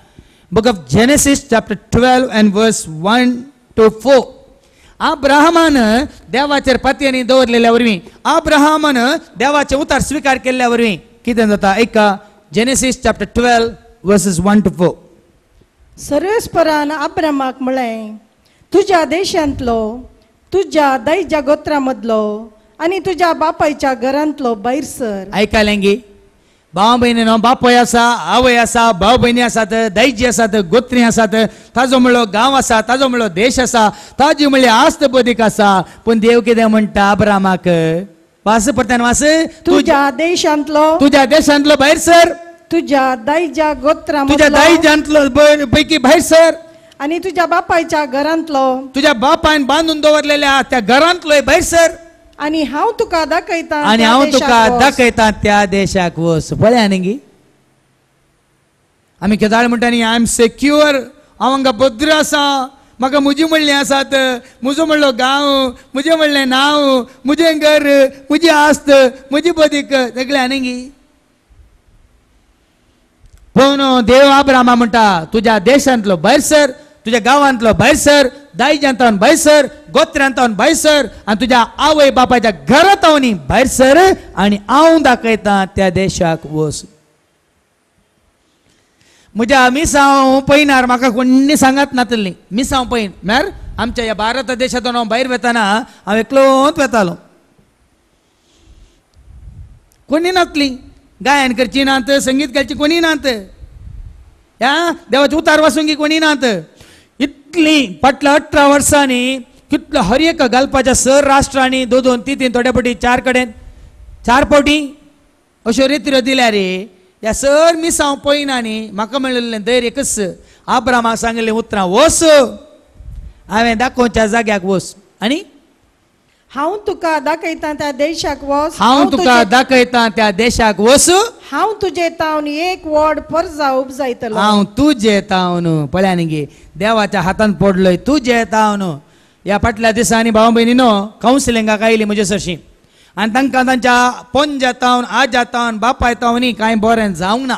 book of Genesis chapter twelve and verse one two four आब्राहमानं देवाचेर पातयेनी दवरलेल्या वरवीं आब्राहमानं देवाचे उतार स्वीकार केल्ल्या वरवीं कितें जाता एका Genesis chapter twelve verses one two four सर्वेस्परान आब्रामाक म्हळें तुज्या देशांतलो तुज्या दैच्या गोत्रा मदलो आनी तुज्या बापायच्या घरांतलो बैरसर आयकालें गी भाव भयणी बापय आसा आवय आसा भाव भयणी आसात दायजी आसात गोत्री आसात ताजो म्हणलो गांव आसा ताजो म्हणलो देश आसा ताजी म्हणली आस्त बदीक आसा पूण देव कितें म्हणटा आब्रामाक वास परत्यान वास तुज्या देशांतलो तुज्या देशांतलो भायर सर तुझ्या दायच्या गोत्रा तुझ्या दायजांतलो पैकी भायर सर आणि तुझ्या बापायच्या घरांतलो तुझ्या बापायन बांधून दवरलेल्या त्या घरांतलोय भायर सर आणि हांव तुका दाखयता आणि हांव तुका दाखयता त्या देशाक वस पळया न्ही आमी केदार म्हणटा न्ही आय एम सेक्युअर हांव हांगा भद्र आसा म्हाका म्हजी म्हणलें आसात म्हजो म्हणलो गांव म्हजें म्हणलें नांव म्हजें घर म्हजी आस्त म्हजी बदीक सगळें आनी गी पूण देव आब्रामा म्हणटा तुज्या देशांतलो भायर सर तुझ्या गावांतलो भायसर दायजांतावन भायसर गोत्र्यांतावन भायसर आणि तुझ्या आवय बापाच्या घरातावनी भायर सर आणि हांव दाखयता त्या देशाक वस म्हज्या मिसांव पयनार म्हाका कोणी सांगत नातली मिसांव पयन म्हळ्यार आमच्या या भारत देशातून हांव भायर वेताना हांव एकलोत वेतालो कोणी नातली गायन करची नात संगीत करची कोणी नात या देवाचे उतार वाचूंगी कोणी नात कितली फाटल्या अठरा वर्सांनी कितलो हर एक घालपाच्या सर राष्ट्रांनी दोन दोन तीन थोड्या फावटी चार कडेन चार फावटी अश्यो रित्यो दिल्या रे ह्या सर मिस हांव पळयना न्ही म्हाका मेळिल्लें एकच आब्रामाक सांगिल्लें उतरां वस हांवें दाखोवच्या जाग्याक वस आनी हांव तुका दाखयता त्या देशाक वस हांव तुका दाखयता त्या देशाक वस हांव तुजे तावन एक वड पर जावप जायतलो हांव तुजे तावन पळ्यान गे देवाच्या हातान पडलोय तुजे तावन ह्या फाटल्या दिसांनी भाव न्हू कावन्सिलिंगाक आयली म्हजे सशी आनी तांकां तांच्या पंजा तावन आज तावन बापाय तावनी कांय बरें जावंक ना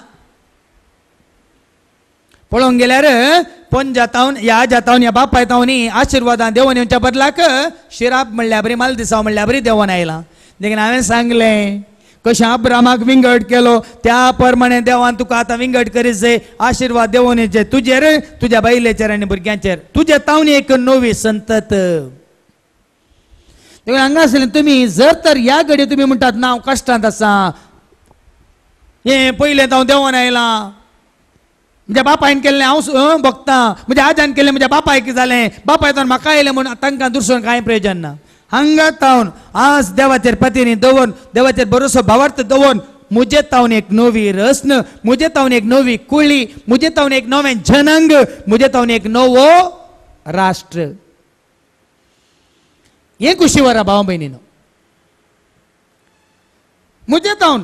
पळोवन गेल्यार पण जातावन या जातावन ह्या बाप पायतावनी आशिर्वादान देवन येवच्या बदलाक शिराप म्हणल्या बरी माल दिसा म्हणल्या बरी देवन आयला देखील हांवें सांगलें कशें आब्रामाक विंगड केलो त्या प्रमाणे देवान तुका आतां विंगड करीत आशिर्वाद आशिर्वाद देवनेचे तुजेर तुज्या बायलेचेर आनी भुरग्यांचेर तुझे तावणी एक नवी संतत देखून हांगा आसलें तुमी जर तर ह्या घडये तुमी म्हणटात ना हांव कश्टांत आसा हें पयलें हांव देवोन आयलां म्हणजे बापायन केल्लें हांव भोगतां म्हज्या आज्यान केल्लें म्हज्या बापाय कितें जालें बापायतून म्हाका आयलें म्हणून तांकां दुसरं कांय प्रयोजन ना हांगा तावन आज देवाचेर पतिनी दवरून देवाचेर बरोसो भावार्थ दवरून मुजे तावन एक नवी रस्न मुजे तावन एक नवी कुळी मुजे तावन एक नवे जनंग मुजे तावन एक नवो राष्ट्र हे कुशीवर भाव भयणीनो मुजे तावन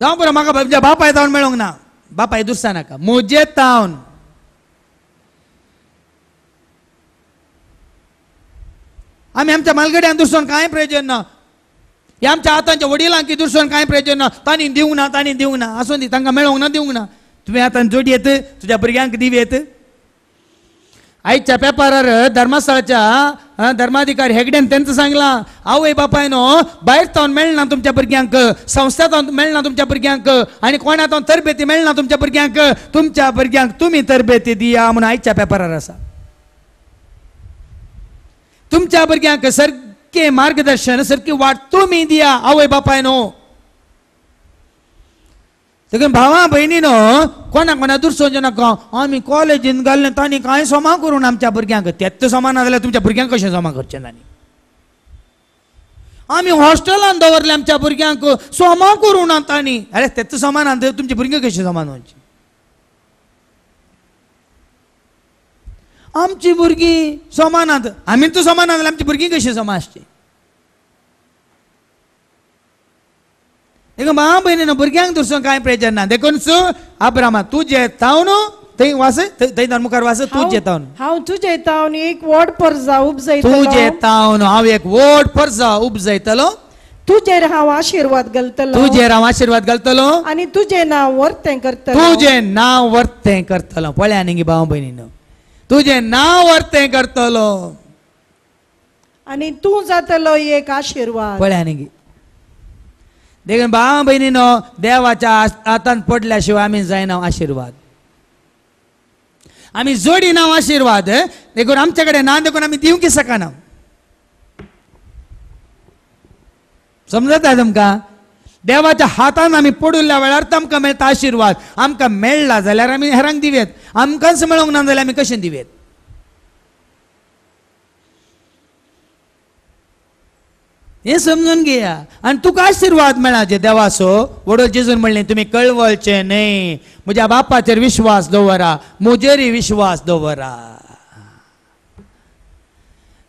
जावं बरं म्हाका बापाय जावन मेळोंक ना बापा हे दुसरा नका मोजे ताऊन आम्ही आमच्या मालगड्यान दुसरं काय प्रयोजन ना हे आमच्या आतांच्या वडिलांक दुसरं काय प्रयोजन ना तांणी दिवंक ना तांणी दिवंक ना आसूं दी तांकां मेळोंक ना दिवंक ना तुवें आतां जोडयेत तुज्या भुरग्यांक दिवेत आयच्या पेपरार धर्मस्थळाच्या धर्माधिकारी हेगडेन त्यांचं सांगला आवय बापायनो बाहेर तावन मेळना तुमच्या भुरग्यांक संस्था मेळना तुमच्या भुरग्यांक आणि कोणा तावन तरबेती मेळना तुमच्या भुरग्यांक तुमच्या भुरग्यांक तुम्ही तरबेती दिया म्हणून आयच्या पेपरार आसा तुमच्या भुरग्यांक सारकें मार्गदर्शन सारखी वाट तुम्ही दिया आवय बापायनो लेकिन भावा भयणीन कोणा कोणा दूर सोजे नाका आम्ही कॉलेजीन घालले तांणी कांय सोमा करून आमच्या भुरग्यांक तेत समा ना जाल्यार तुमच्या भुरग्यांक कशें समा करचें तांणी आम्ही हॉस्टेलान दवरले आमच्या भुरग्यांक सोमा ना तांणी अरे तेत समान ना तुमच्या भुरग्यांक कशें समान वचचे आमची भुरगीं सोमानात आमी तूं समान जाल्यार आमची भुरगीं कशी सोमा देखो मां बहिणी ना भुरग्यांक तुरसो काय प्रेजन ना देखो आब्रामा अब्राहम तू जे ताऊ ते वास ते धर्म कर वास तू जे ताऊ हाउ तू एक वोट पर जा उब जाय तू जे एक वोट पर जा उब तुजेर हांव आशिर्वाद जे रहा आशीर्वाद गलतलो तू आनी रहा आशीर्वाद गलतलो आणि तू जे नाव वरते करतलो तुजे जे नाव वरते करतलो पळ्या नेगी बाऊ बहिणी नो तू करतलो आणि तू जातलो एक आशीर्वाद पळया नेगी देखील भाव बहिणीनो देवाच्या हातान पडल्याशिवाय आम्ही जायना आशीर्वाद आम्ही जोडी नाव आशीर्वाद देखून आमच्याकडे ना देखून आम्ही दिवंकी सकाना समजत आहे तुमका देवाच्या हातान आम्ही पडुल्ल्या वेळार आमकां मेळटा आशीर्वाद आमकां मेळ्ळा जाल्यार आम्ही हेरांक दिवेत आमकांच मेळोंक ना जाल्यार आमी कशें दिवेत हे समजून घेया आणि तुका आशीर्वाद जे देवासो वडो जेजून म्हणले तुम्ही कळवळचे न्हय म्हज्या बापाचेर विश्वास दवरा मुजेरी विश्वास दवरा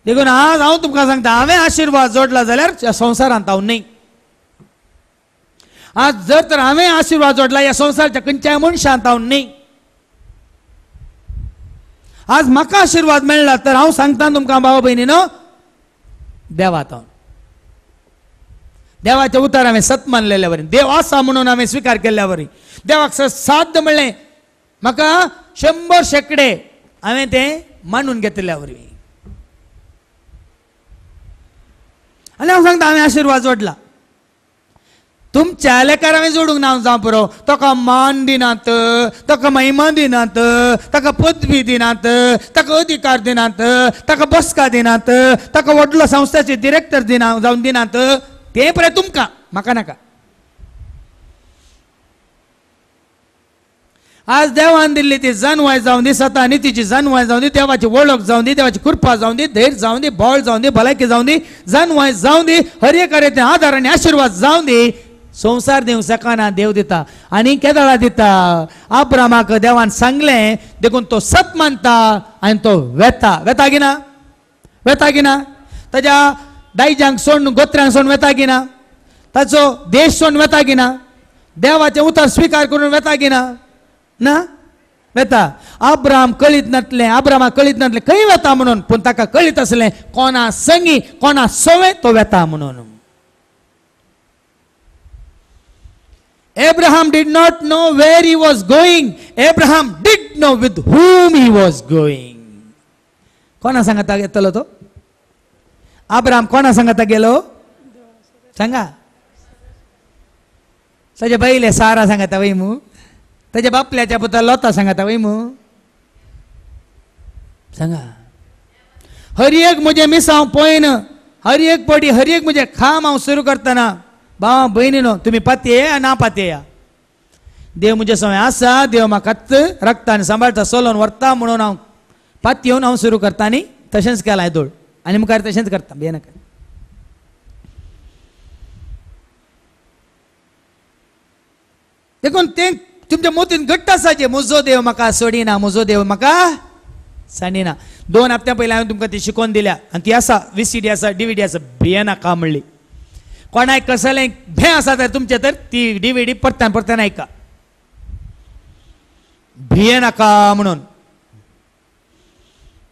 देखून आज हांव तुमकां सांगता हांवें आशीर्वाद जोडला जाल्यार ह्या संवसारांत हांव न्हय आज जर तर हांवें आशीर्वाद जोडला ह्या संसारच्या खंयच्याय मनशांत हांव न्हय आज म्हाका आशिर्वाद मेळ्ळा तर हांव सांगता तुमकां भाव भयणी न्हू देवात देवाचे उतार हांवें सत मानलेल्या वरी देव असा म्हणून हांवें स्विकार वरी देवाक साध म्हणलें म्हाका शंबर शेकडे हांवें तें मानून घेतल्या वरवीं आनी हांव सांगता हांवें आशिर्वाद जोडला तुमच्या लेकार हांवें जोडूंक ना जावं पुरो ताका मान दिनात ताका महिमा दिनात ताका पदवी दिनात ताका अधिकार दिनात ताका बसका दिनात ताका व्हडलो संस्थेचे डिरेक्टर दिना जावन दिनात ते तुमका म्हाका नाका आज देवान दिल्ली ती जनवाय जाऊन दी सता तिची जनवाय जाऊन दी देवाची ओळख जाऊन दी देवाची कृपा जाऊन दी धैर्य जाऊन दी बॉळ जाऊन दी भलायकी जाऊन दी जनवाय जाऊन दी ते आधार आणि आशीर्वाद जाऊन दी संसार देव सकाना देव देता आणि केदळा दिता आब्रामाक देवान सांगले देखून तो सत मानता आणि तो वेता वेता गिना वेता गिना त्याच्या दायजांक सोडून गोत्र्यांक सोडून वेता की ना ताचो देश सोडून वेता की ना देवाचे उतर स्विकार करून वेता की ना वेता आब्राम कळीत नटले आब्रामा कळीत नटले खंय वेता म्हणून पूण ताका कळीत असले कोणा संगी कोणा सवे तो वेता म्हणून Abraham did not know where he was going. Abraham did know with whom he was going. कोणा सांगता येतलो तो आब्राम कोणा सांगता गेलो सांगा ताजे बैले सारा सांगता वैमू ताज्या बापल्याच्या पुता लोता सांगता वैमू सांगा हर एक म्हजे मिसांव पळयन हर एक पोटी हर एक म्हजे खाम हांव सुरू करताना भाव भयणीनो तुम्ही पातये ना पातये देव म्हजे सवय आसा देव म्हाका रक्तान सांभाळता सोलोन व्हरता म्हणून हांव पातयेवन हांव सुरू करता आनी तशेंच केलां दोळ आनी मुखार तशेंच करता भियेनाका देखून ते तुमच्या मोतीन घट्ट आसा जे म्हजो देव म्हाका सोडिना म्हजो देव म्हाका सांडिना दोन हप्त्या पयलीं हांवें तुमकां ती शिकोवन दिल्या आनी ती आसा वी सी डी आसा डी व्ही डी आसा भियेनाका म्हणली कोणाक कसलें भें आसा तर तुमचे तर ती डी व्ही डी परतान परतान आयका भियेनाका म्हणून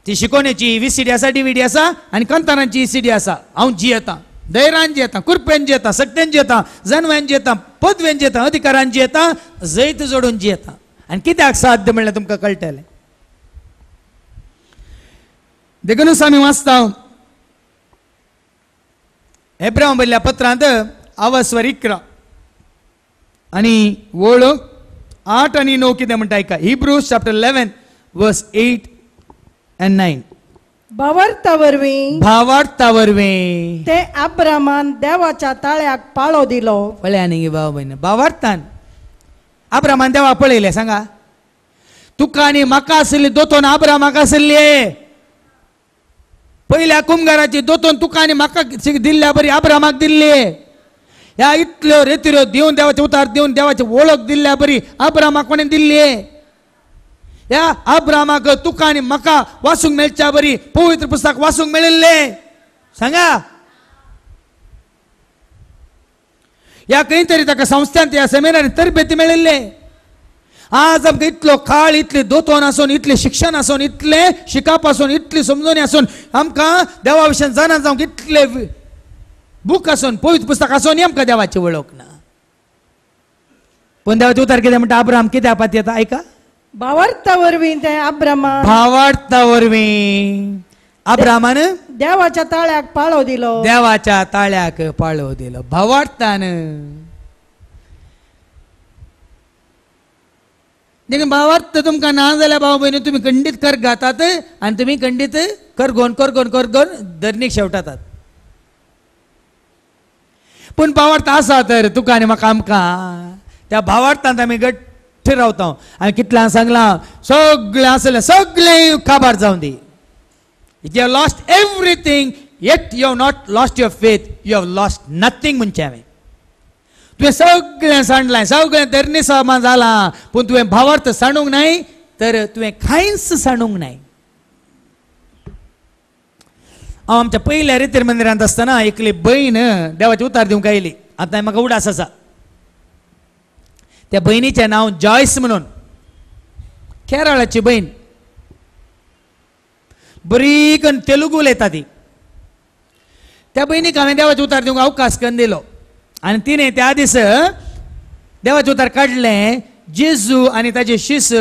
ती डी व्हीसीडी आसा डीव्हीडी आसा आनी कंतरांची असा आसा हांव जियेतां दैरान जियेतां कुरपेन जेता सक्तेन जेता जनवान जेता पदवेन येता अधिकारान जेता जैत जोडून जियेता आणि कित्याक साध्य म्हणलं तुमकां कळटलें देखूनच स्वामी वाचता एब्राम बरल्या पत्रांत आवस्वर इकरा आनी वळ आठ आणि नऊ किती म्हणटा आयका Hebrews chapter eleven verse eight and 9. बवर्तावरवी भावार्थावरवे ते आब्रामान देवाच्या ताळ्याक पाळो दिलो पळ्या न्ही गे भावार्थान देवा पळयले सांगा तुका आनी म्हाका आसली दोतोन आब्रामाक आसले पहिल्या कुमगाराची दोतोन तुका आनी म्हाका दिल्ल्या बरी आब्रामाक दिल्ली ह्या इतल्यो रेतिऱ्यो देवन देवाचे उतार देवन देवाची ओळख दिल्ल्या बरी आब्रामाक कोणें दिल्ली या अब्रामाक तुका आणि मका वाचूंक मेळच्या बरी पवित्र पुस्तक वाचूंक मेळिल्ले सांगा या खंय तरी ताका या सेमिनारी तरबेती मेळिल्ले आज आमकां इतलो काळ इतले दोतोन आसून इतलें शिक्षण आसून इतलें शिकप आसून इतली समजोनी आसून आमकां देवा विषयी जाणां जावंक इतले बूक आसून पवित्र पुस्तक आसून आमकां देवाची वळख ना पण देवाचे उतार कितें म्हणटा आब्राम कित्या येता आयका भावार्थावरवी ते आब्रामा भावार्थावरवीं आब्रामान देवाच्या ताळ्याक पाळो दिलो देवाच्या ताळ्याक पाळो दिलो भावार्थान देखून भावार्थ तुमकां ना जाल्यार भाव भयणी तुमी खंडीत कर घातात आणि तुम्ही खंडीत कर गोन कर घोन कर धरणीक शेवटातात पूण भावार्थ असा तर तुका आनी म्हाका आमकां त्या भावार्थांत आमी घट्ट रावतां हांवें कितल्या सांगलां सांगला आसलें सगळे काबार जावन दी if you have lost everything yet you have not lost your faith you have lost nothing म्हणचें हांवें तुवें सगळें सांडलां सगळें धरणी सामान जालां पूण तुवें भावार्थ सांडूंक नाय तर तुवें कांयच सांडूंक नाय हांव आमच्या पयल्या रेतीर मंदिरांत आसतना एकली भयण देवाची उतार दिवंक आयली आतां म्हाका उडास आसा त्या बहिणीचे नाव जॉयस म्हणून केरळाची बहीण करून तेलुगू उलयता ती त्या बहिणीक हांवें देवाचे उतार दिवंक अवकाश करून दिलो आनी तिणें त्या दीस देवाचे उतार काडलें जेजू आनी ताचे शिस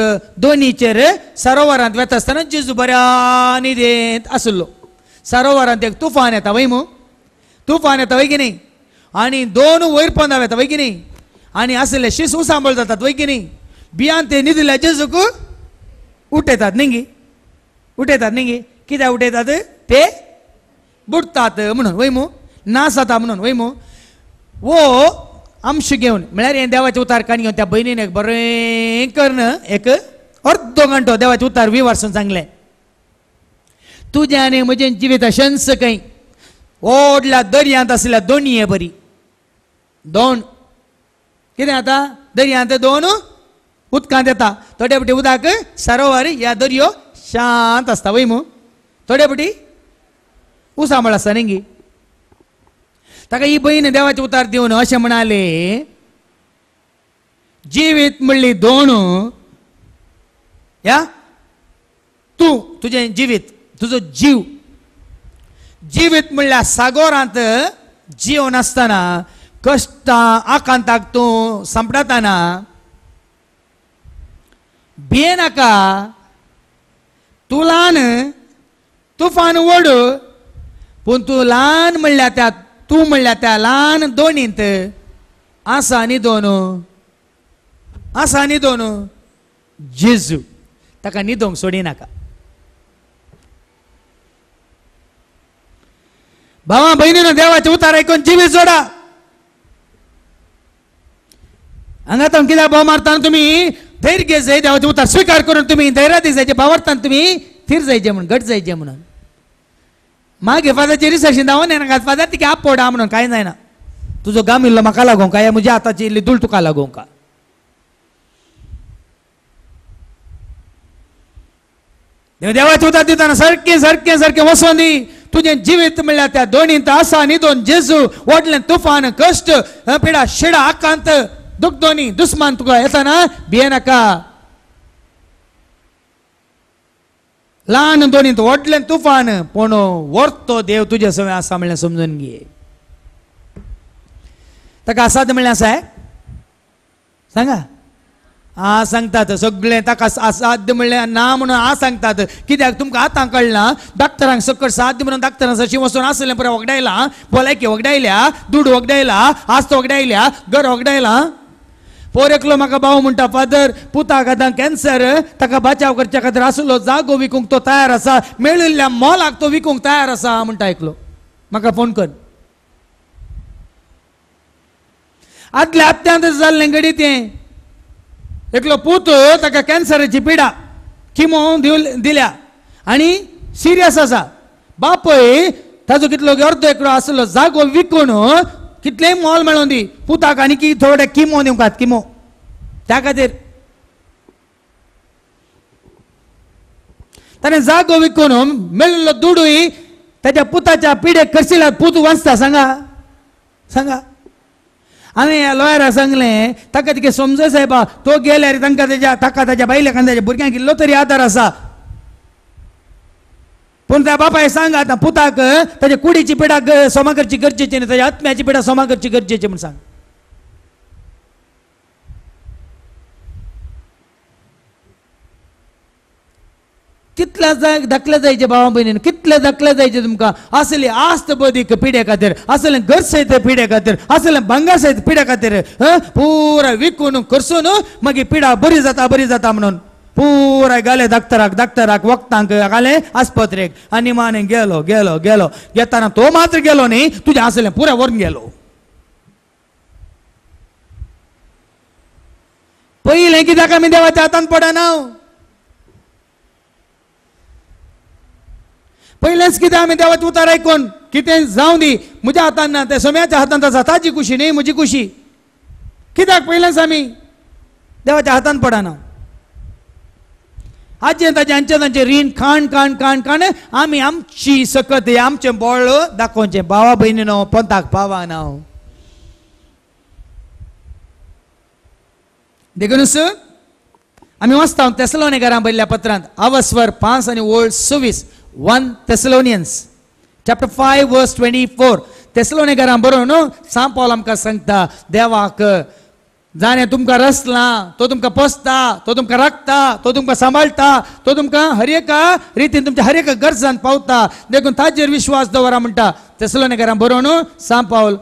दोनीचेर सरोवरांत वेता आसतना जेजू बऱ्या निदेंत आसलो सरोवरांत एक तुफान येता वै तुफान येता वय की न्ही आनी दोन वयर पोंदा येता वै आणि असले शिसू सांभाळ जातात वै की नाही बियान ते निधीला जेजूक उठेतात निंगी उठेतात निंगी कित्या उठेतात ते बुडतात म्हणून वैमो नास जाता म्हणून वैमो वो अंश घेऊन म्हणजे हे देवाचे उतार काणी घेवन त्या बहिणीने एक बरें कर्ण एक अर्धो घंटो देवाचे उतार विवारसून सांगले तुज्याने म्हजे जिवित शंस काही ओडल्या दर्यांत असल्या दोन्ही बरी दोन कितें जाता दर्यांत दोन उदकांत येता थोडे फावटी उदक सरोवर ह्या दर्यो शांत आसता वय मू थोडे फावटी उसामळ आसता नेंगी ताका ही बहीण देवाचे उतार दिवन अशें म्हणाले जिवीत म्हणली दोन या तूं तुजें जिवीत तुजो जीव जिवीत म्हणल्यार सागोरांत जीव नासतना तू ಆಕಾಂತಾಗ್ತು ಸಂಪಡತಾನ ಬೇನಕ तुलान तुफान वोड पूण तूं ल्हान म्हणल्या त्या तूं म्हणल्या त्या ल्हान दोणींत आसा आनी दोन आसा आनी दोन जेजू ताका सोडी नाका भावा भयणीनो देवाचे उतार आयकून जिवी जोडा अंगातून किती भाव मारताना तुम्ही धैर्य जाय देवाचे उतार स्वीकार करून तुम्ही धैर्यादी जायचे भावार्थान तुम्ही फिर जायचे म्हणून घट जायचे म्हणून मागे फादाची रिसर्शन धावून येणार घात फादर ती आप पोडा म्हणून काय नाही ना तुझं गाम इल्लो म्हाका लागो काय या म्हज्या आताची इल्ली तुका लागो का देवाचे उतार दिताना सारखे सारखे सारखे वसोन दी तुझे जिवीत म्हणल्या त्या दोन्हींत आसा दोन जेजू वडले तुफान कष्ट पिडा शिडा आकांत दुखधोनी दुश्मन तुका येता ना भिये नाका ल्हान दोनी व्हडलें तुफान पण वरतो देव तुझे सवय आसा म्हणल्यार समजून घे ताका आसा म्हणले म्हणल्यार सांगा आ सांगतात सगळे ताका असाध्य म्हणले ना म्हणून आ सांगतात कित्याक तुमकां आतां कळना डॉक्टरांक सकट साध्य म्हणून डॉक्टरां सशी वचून आसलें पुराय वगडायलां भलायकी वगडायल्या दूड वगडायला आस्त वगडायल्या घर वगडायलां पोर एकलो म्हाका भाव म्हणटा फादर पुताक आतां कॅन्सर ताका बचाव करच्या खातीर आसलो जागो विकूंक तो तयार आसा मेळिल्ल्या मोलाक तो विकूंक तयार आसा म्हणटा एकलो म्हाका फोन कर आदल्या आत्यांत जाल्लें घडी तें एकलो पूत ताका कॅन्सराची पिडा किमो दिल्या आनी सिरियस आसा बापय ताजो कितलो अर्दो एकलो आसलो जागो विकून कितलेय मोल मेळोन दी पुताक आनी की थोडे किमो दिवंकात किमो त्या खातीर ताणें जागो विकून हो? मेळिल्लो दुडूय त्याच्या पुताच्या पिडेक करशिला पूत वाचता सांगा सांगा हांवें ह्या लॉयराक सांगलें ताका तिगे समज साहेबा तो गेल्यार तांकां तेज्या ताका ताज्या बायलेक आनी ताज्या भुरग्यांक इल्लो तरी आदार आसा पण त्या बापाय सांगा आता पुताक त्याच्या कुडीची पिढा सोमा करची गरजेची नाही त्याच्या आत्म्याची पिढा सोमा करची गरजेची म्हणून सांग कितल्या जाय धकले जायचे भावा भयणीन कितल्या धकले जायचे तुमका असले आस्त बदीक पिढ्या खातीर असले घर सहित पिढ्या खातीर असले भंगार सहित पिढ्या खातीर पुरा विकून करसून मग पिढा बरी जाता बरी जाता म्हणून पूर गेले दक्तराक दक्तराक वखदांक गेले आस्पत्रेक आणि माने गेलो गेलो गेलो घेताना तो मात्र गेलो तुझे तुझ्या पुरे व्हरून गेलो पहिले की जाका मी देवाच्या हातान पडना पहिलेच किती आम्ही देवाचे उतार ऐकून किती जाऊ दी मुझ्या ना ते सोम्याच्या हातांना ताजी खुशी नाही मुझी खुशी कित्याक पहिलेच आम्ही देवाच्या हातान पडना आजे ताजे हांचे तांचे रीण खाण खाण खाण खाण आमी आमची सकत आमचें बोळ दाखोवचे भावा भयणी न्हू पंथाक पावा नाव देखूनच आमी वाचता घरां बरल्या पत्रांत आवस्वर पांच आनी ओल्ड सव्वीस one Thessalonians chapter five verse twenty four तेसलोनेकारा बरोवन सांग पावल आमकां सांगता देवाक जाणे तुमका रसला तो तुमका पोसता तो तुमका राखता तो तुमका सांभाळता तो तुमका हरेका रितीन तुमच्या हरेक गरजान पावता देखून ताजेर विश्वास दवरा म्हणटा बरो बरोवन सांग पावल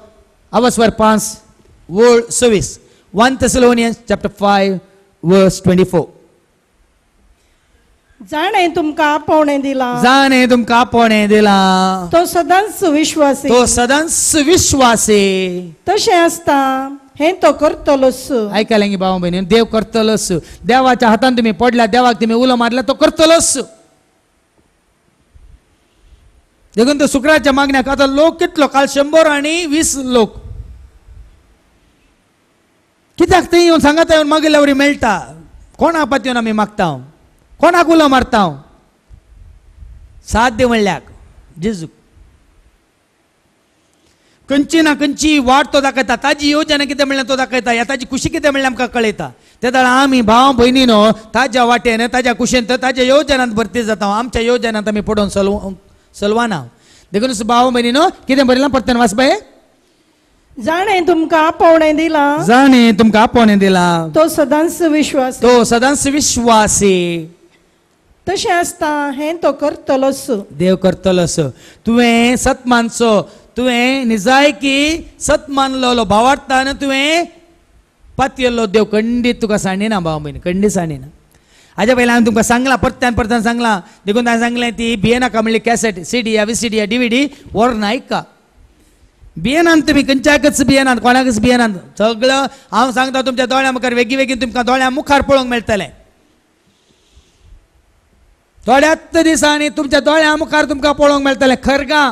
आवसवर पांच वळ सव्वीस one Thessalonians chapter five verse twenty four जाणे तुमका आपोवणे दिला जाणे तुमका आपोवणे दिला तो सदांच विश्वासी तो सदांच विश्वासी तशें असता हे तो करतलोस ऐकायला की भावा बहिणी देव करतलोस देवाच्या हातात तुम्ही पडला देवाक तुम्ही उलो मारला तो करतलोस देखून तो शुक्राच्या मागण्याक आता लोक कितलो काल शंभर आणि वीस लोक कित्याक ते येऊन सांगता येऊन मागिल्ल्या वरी मेळटा कोणा पात येऊन आम्ही मागता कोणाक उलो मारता सात दे म्हणल्याक जेजूक ना वाट तो दाखयता ताजी योजना कितें ಕಿತೆ तो दाखयता या ताजी खुशी कितें ಮೇಳ आमकां कळयता ते दळा आमी भाव भयणीनो ताज्या वाटेन ताज्या तर ताज्या योजनांत भरती जाता आमच्या योजनांत आमी पडोवन सलव सलवाना देखून भाव भयणीनो कितें बरयलां परतन वाचपाय जाणे तुमकां आपोवणें दिला जाणे तुमकां आपोवणें दिला तो सदांच विश्वास तो सदांच विश्वासी तशें आसता हें तो करतलोच देव करतलोच तुवें सत्मानचो तुवें निजायकी सत्मानलो भावार्थान तुवें पातयेल्लो देव खंडीत तुका सांडिना भाव भयण खंडीत सांडिना हाज्या पयलीं हांवें तुमकां सांगलां परत्यान परत्यान सांगलां देखून हांवें सांगलें ती बिये नाका म्हणली कॅसेट सी डी या वी सी डी या डी व्ही डी व्हरून आयका बियेनान तुमी खंयच्याकच बियेनान कोणाकच बियेनान सगळं हांव सांगता तुमच्या दोळ्या मुखार वेगळी वेगळी तुमकां दोळ्या मुखार पळोवंक मेळटलें थोड्याच दिसांनी तुमच्या दोळ्या मुखार तुमकां पळोवंक मेळटलें खरगां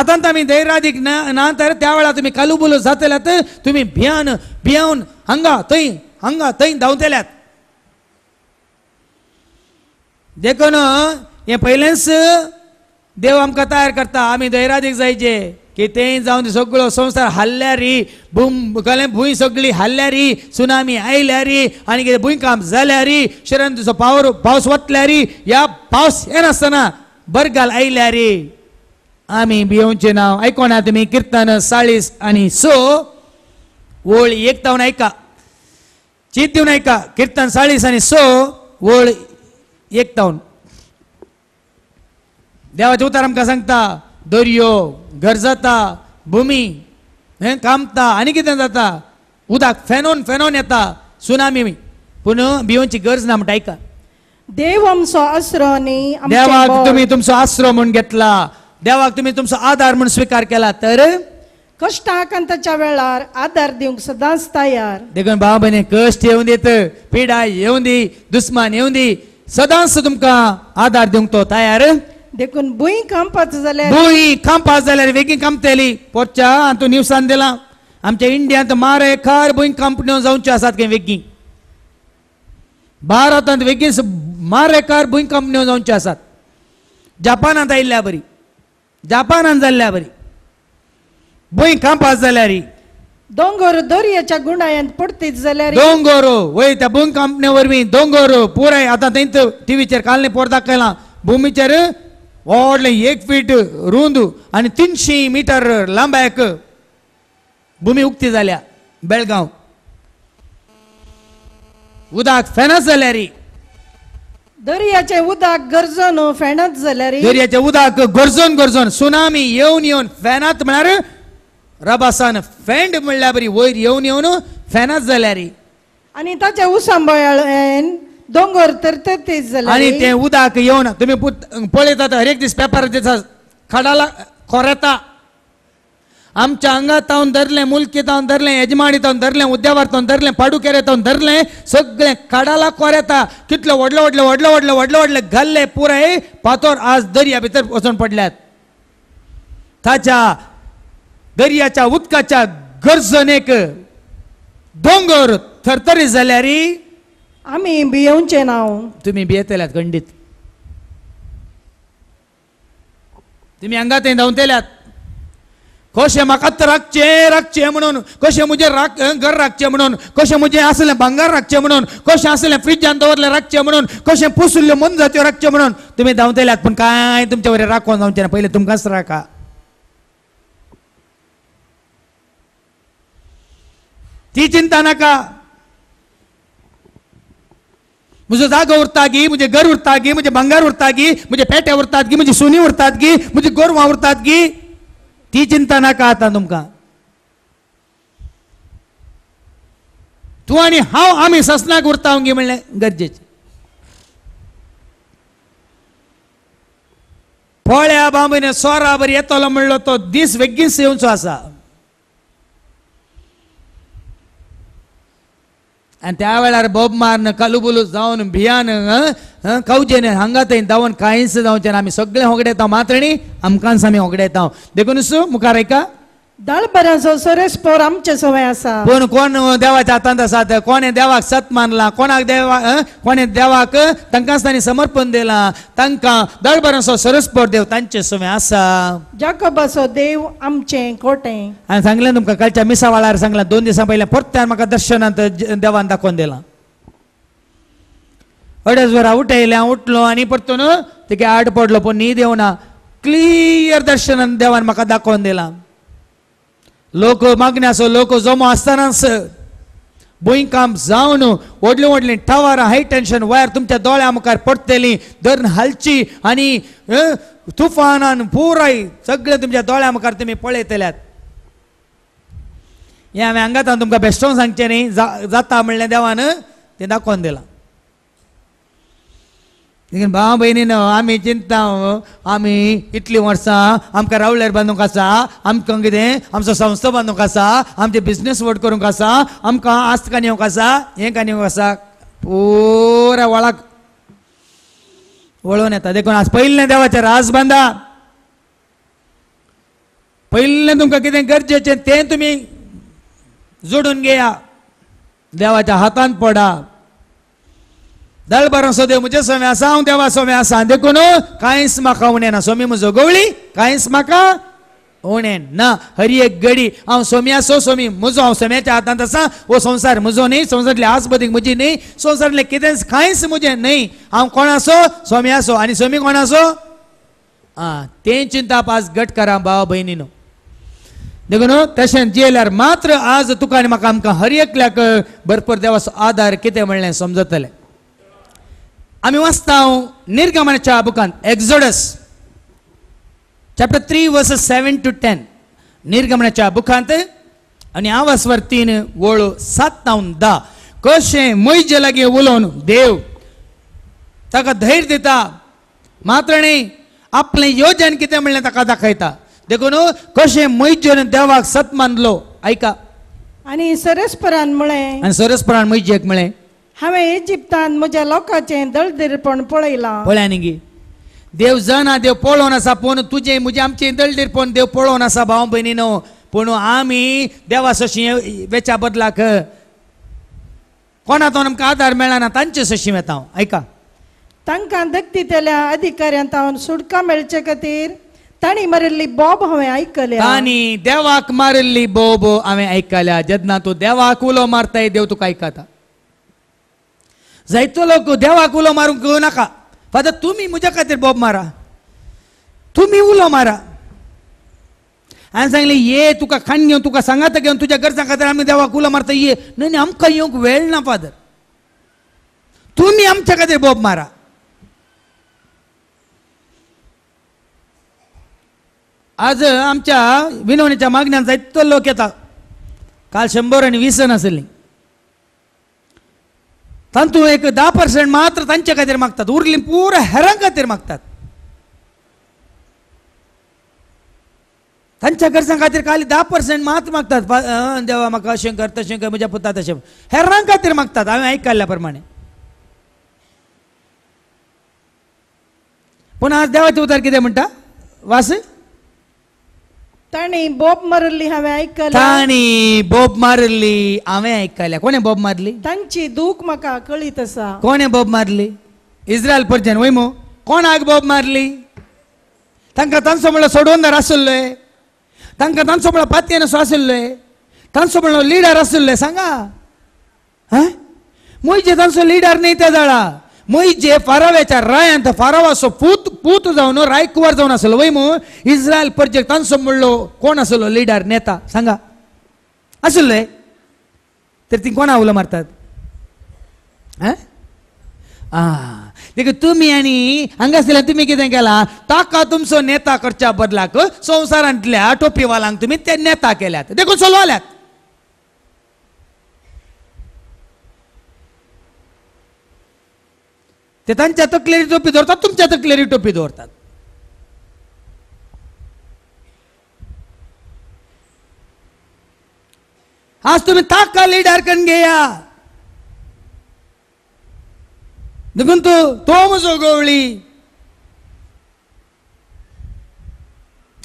आता ಮೀ ना तर त्यावेळा तुम्ही बोलू जातल्यात तुम्ही भियान भियावन हंगा थंय हंगा थंय धांवतल्यात देखून हे पहिलेच देव आमकां तयार करता आम्ही दैराधिक जायचे की ते जाऊन सगळो संसार हल्ल्यारी री भूम कले भूंय सगळी हल्ल्यारी सुनामी आयल्यारी री आनी कितें काम री शरण पावर पावस वतल्यारी या ह्या पावस येनासतना बरगाल आयल्या री आम्ही बियोंचे नाव ऐकून तुम्ही कीर्तन साळीस आणि सो ओळ एक ऐका चित देऊन ऐका कीर्तन साळीस आणि सो ओळ एक देवाचे उतार आमकां सांगता दर्यो गरजता भूमी हे कामता आनी कितें जाता उदक फेनोन फेनोन येता सुनामी पूण भियोंची गरज ना म्हणटा आयका देव आमचो आसरो न्ही देवाक तुमी तुमचो आसरो म्हूण घेतला देवाक तुम्ही तुमचो आधार म्हणून स्वीकार केला तर कष्ट आकांताच्या वेळार आधार देऊन सदांच तयार देखून भाव बने कष्ट येऊन देत पिढा येऊन दी दुस्मान येऊन दे सदांच तुमका आधार दिवंक तो तयार देखून भुई कामपाच जाल्यार भूई कांपास जाल्यार वेगळी कामतली पोच्या हातून निवसान दिला आमच्या इंडियांत मारे खार भुई कंपन्यो जावच्यो आसात काय वेगळी भारतांत वेगळीच मारेकार भूई कंपन्यो जावच्यो आसात जपानात आयल्या बरी जापानान जाल्ल्या बरी भूंय ಕಾಂಪಾಸ್ जाल्यारी दोंगोर दर्याच्या गुंडायांत पडतीत जाल्यार दोंगोर वय त्या बोंग कंपनी वरवीं दोंगोर पुराय आता थंयच टीव्हीचेर कालने पोर दाखयलां भुमीचेर व्हडलें एक फीट रुंद आनी तिनशी मिटर लांबायक भुमी उक्ती जाल्या बेळगांव उदक फेनस जाल्यारी दर्याचे उदक गरजन फेणत जाल्यार दर्याचे उदक गरजन गरजन सुनामी येवन येवन फेनात म्हळ्यार रबासान फेंड म्हणल्यार बरी वयर येवन येवन फेनात जाल्यार आनी ताचे उसंबळ्यान दोंगर तर तेच जाले आनी तें उदक येवन तुमी पळयतात हरेक दीस पेपर दिसा खाडाला खोरेता आमच्या अंगात धरले धरलें मुलकी धरले धरलें येजमाणी धरले धरलें उद्यावार धरले धरलें पाडुकेरे तावन धरलें सगळें काडाला कोर येता कितले वडले वडले वडले वडले वडले वडले घालले पुरे पातोर आज दर्या भितर वचून पडल्यात ताच्या दर्याच्या उदकाच्या गर्जनेक दोंगर थरथरीत जाल्यारी आम्ही भियेवचे नाव तुम्ही भियेतेल्यात गंडीत तुम्ही अंगात तेल्यात कशें म्हाका राखचें राखचें म्हणून कशें म्हजें राख घर राखचें म्हणून कशें म्हजें आसलें भांगार राखचें म्हणून कशें आसलें फ्रिजान दवरलें राखचें म्हणून कशें पुसुल्ल्यो मनजात्यो राखचें म्हणून तुमी धांवतल्यात पूण कांय तुमच्या वरी राखोन जावचें ना पयलें तुमकांच राखा ती चिंता नाका म्हजो जागो उरता गी म्हजें घर उरता गी म्हजें भांगार उरता गी म्हजे पेटे उरतात गी म्हजी सुनी उरतात गी म्हजी गोरवां उरतात गी ती चिंता नाका आता तुमका तू आणि हांव आम्ही ससनाक उरता म्हणले म्हणलें गरजेचें पोळ्या बांबीने सोरा बरी येतलो म्हणलो तो दीस वेगळीच येवचो आसा आणि त्या वेळार बोब मारन कालुबुलू जावन भियान खावचे हांगात दवन कांयच जावचे आमी सगळे होगडे येता मात्रणी आमकांच आमी होगडे येता देखूनच मुखार एका दळपऱ्याचो सोरेस पोर आमचे सवय आसा पूण कोण देवाच्या हातांत आसात कोणे देवाक सत मानला कोणाक देवा कोणे देवाक तांकां तांणी समर्पण दिलां तांकां दळबरांचो सोरेस पोर देव तांचे सवय आसा जाकोबाचो देव आमचे कोटें हांवें सांगलें तुमकां कालच्या मिसा सांगला सांगलां दोन दिसां पयलीं परत्यान म्हाका दर्शनांत देवान दाखोवन दिलां अडेज वरां उठयलें हांव उठलो आनी परतून तेगे आड पडलो पूण न्हीद येवना क्लियर दर्शनान देवान म्हाका दाखोवन दिलां लोक मागण्यासो लोक जमो आसतनाच बोईंग काम जावन व्हडलीं व्हडलीं टावर हाय टेन्शन वायर तुमच्या दोळ्या मुखार पडटली धरण हलची आणि तुफानान पुराय सगळे तुमच्या दोळ्या मुखार तुम्ही पळयतल्यात हें हांवें हांगात तुमकां बेश्टो सांगचें न्ही जाता म्हणलें देवान तें दाखोवन दिलां लेकिन भाव भयणीनो आमी चिंता हो, आमी इतलीं वर्सां आमकां रावल्यार बांदूंक आसा आमकां कितें आमचो संस्था बांदूंक आसा आमचे बिझनेस व्हड करूंक आसा आमकां आस्त कानिवंक आसा हें कानिवंक आसा पुरा वळाक वळोवन येता देखून आज पयलें देवाचें राज बांदा पयलें तुमकां कितें गरजेचें तें तुमी जोडून घेया देवाच्या हातान पडा ದಳ ಬರೋಸೋದೆ ಮುಜೆ ಸೊಮೆ ಅಸಾವ್ ದೇವ ಸೊಮೆ ಅಸ ಅಂದೆಕುನು ಕಾಯಿನ್ಸ್ ಮಕ ಉಣೇನ ಸೊಮಿ म्हजो ಗೌಳಿ ಕಾಯಿನ್ಸ್ म्हाका उणें ना हरी एक गडी हांव सोमी असो सोमी म्हजो हांव सोम्याच्या हातांत आसा हो संवसार म्हजो न्ही संवसारांतले आसबदीक म्हजी न्ही संवसारांतले कितेंच कांयच म्हजें न्ही हांव कोण आसो सोमी आसो आनी सोमी कोण आसो आं तें चिंता आज घट करा भावा भयणी न्हू देखून तशें जेल्यार मात्र आज तुका आनी म्हाका आमकां हर भरपूर देवाचो आदार कितें म्हणलें समजतलें आम्ही वाचता निर्गमनाच्या बुकांत Exodus chapter three verse seven to ten निर्गमनाच्या बुकांत आणि वर तीन वळ सात तावन धा कशें मैजे लागीं उलोवन देव ताका धैर्य दिता मात्र न्ही आपले योजन कितें म्हणलें ताका दाखयता देखून कशें मैजेन देवाक सत मानलो आयका आणि सरस्परान म्हळें आनी सरसपरान मैजेक म्हळें हांवें इजिप्तान म्हज्या लोकांचे दळदीरपण पळयलां पळया न्ही गी. देव जण आहा देव पळोवन आसा पूण तुजें म्हजें आमचें दळदीरपण देव पळोवन आसा भाव भयणी न्हू पूण आमी देवा सशी वेच्या बदलाक कोणातून आमकां आदार मेळना तांचे सशीं वेता हांव आयका तांकां तेल्या अधिकाऱ्यां तावन सुटका मेळचे खातीर तांणी मारिल्ली बॉब हांवें आयकल्या आनी देवाक मारिल्ली बोबो हांवें आयकल्या जेन्ना तूं देवाक उलो मारताय देव तुका आयकता जायतो लोक देवाक उलो मारूंक घेऊ नाका फादर तुम्ही म्हज्या खातीर बॉब मारा तुम्ही उलो मारा हांवें सांगले ये तुका खाण घेवन तुका सांगात घेवन तुज्या गरजा खातीर आमी देवाक उलो मारता ये न्हय न्हय आमकां येवंक वेळ ना फादर तुम्ही आमच्या खातीर बॉब मारा आज आमच्या विनवणीच्या मागण्यांत जायतो लोक येता काल शंभर आनी वीस जण आसली तंतू एक दहा पर्सेंट मात्र तांच्या खातीर मागतात उरली पूर हेरां खातीर मागतात त्यांच्या गरजां खातीर खाली दहा पर्सेंट मात्र मागतात देवा म्हाका अशें कर तशें कर म्हज्या पुता तशें हेरां खातीर मागतात हांवें आयकल्ल्या प्रमाणे पूण आज देवाचे उतार कितें म्हणटा वास ತಾಣಿ ಬೋಬ್ ಮರಲ್ಲಿ ಅವೆ ಐಕಲ ತಾಣಿ ಬೋಬ್ ಮರಲ್ಲಿ ಅವೆ ಐಕಲ ಕೊನೆ ಬೋಬ್ ಮರಲಿ ತಂಚಿ ದೂಕ್ ಮಕ ಕಳಿತಸ ಕೊನೆ ಬೋಬ್ ಮರಲಿ ಇಸ್ರಾಯಲ್ ಪರ್ಜನ್ ವೈಮು ಕೋಣ ಆಗ ಬೋಬ್ ಮರಲಿ ತಂಕ ತನ್ಸಮಳ ಸೊಡೋಂದ ರಸುಲ್ಲೆ ತಂಕ ತನ್ಸಮಳ ಪತ್ಯನ ಸಾಸಲ್ಲೆ ತನ್ಸಮಳ ಲೀಡರ್ ರಸಲ್ಲೆ ಸಂಗ ಹ ಮುಯ್ಜೆ ತನ್ಸ ಲೀಡರ್ ನೀತದಳ ಮೈಜೆ ಫಾರವೇಚ ರಾಯ್ ಅಂತ पूत जाऊन राय कुवार जाऊन ಜಾವನ್ ಆಸलो वयमो इस्रायल पर्जेक तांचो म्हणलो कोण आसलो लिडर नेता सांगा आसलो तर ती कोणा उलो मारतात आं तुम्ही आणि हंगासल्या तुम्ही कितें केला ताका तुमचो नेता करच्या बदलाक संवसारांतल्या टोपीवालांक तुमी ते नेता केल्यात देखून सोलवल्यात ते त्यांच्या तकलेरी टोपी धरतात तुमच्या तकलेरी टोपी धरतात आज तुम्ही ताक का लीड अडकन घेया देखून तू तो मजो गोवळी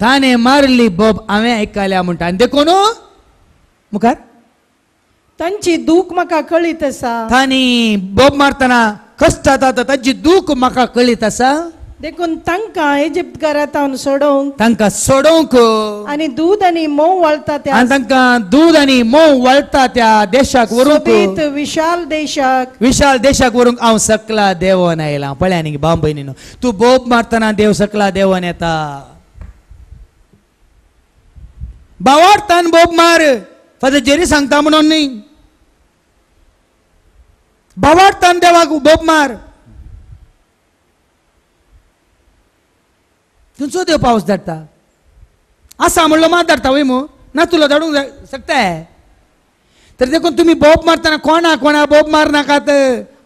ताने मारली बब हांवें आयकल्या म्हणटा आनी देखून मुखार तांची दूख म्हाका कळीत आसा तांणी बॉब मारतना कष्ट जाता तांची दूख म्हाका कळीत आसा देखून तांकां इजिप्त घरांतावन सोडोवंक तांकां सोडोवंक आनी दूद आनी मोव वळता त्या तांकां दूद आनी मोव वळता त्या देशाक वरूंक विशाल देशाक विशाल देशाक व्हरूंक हांव सकला देवन आयलां पळय आनी भाव भयणीन तूं बोब मारतना देव सकला देवन येता भावार्थान बोब मार फादर जेरी सांगता म्हणून न्ही देवाक बोप मार तुमचो देव पावस धाडटा आसा म्हणलो मात धाडटा वय मू ना तुला धाडूंक जाय शकताय तर देखून तुम्ही बोब मारतना कोणा कोणा बोब मारनाकात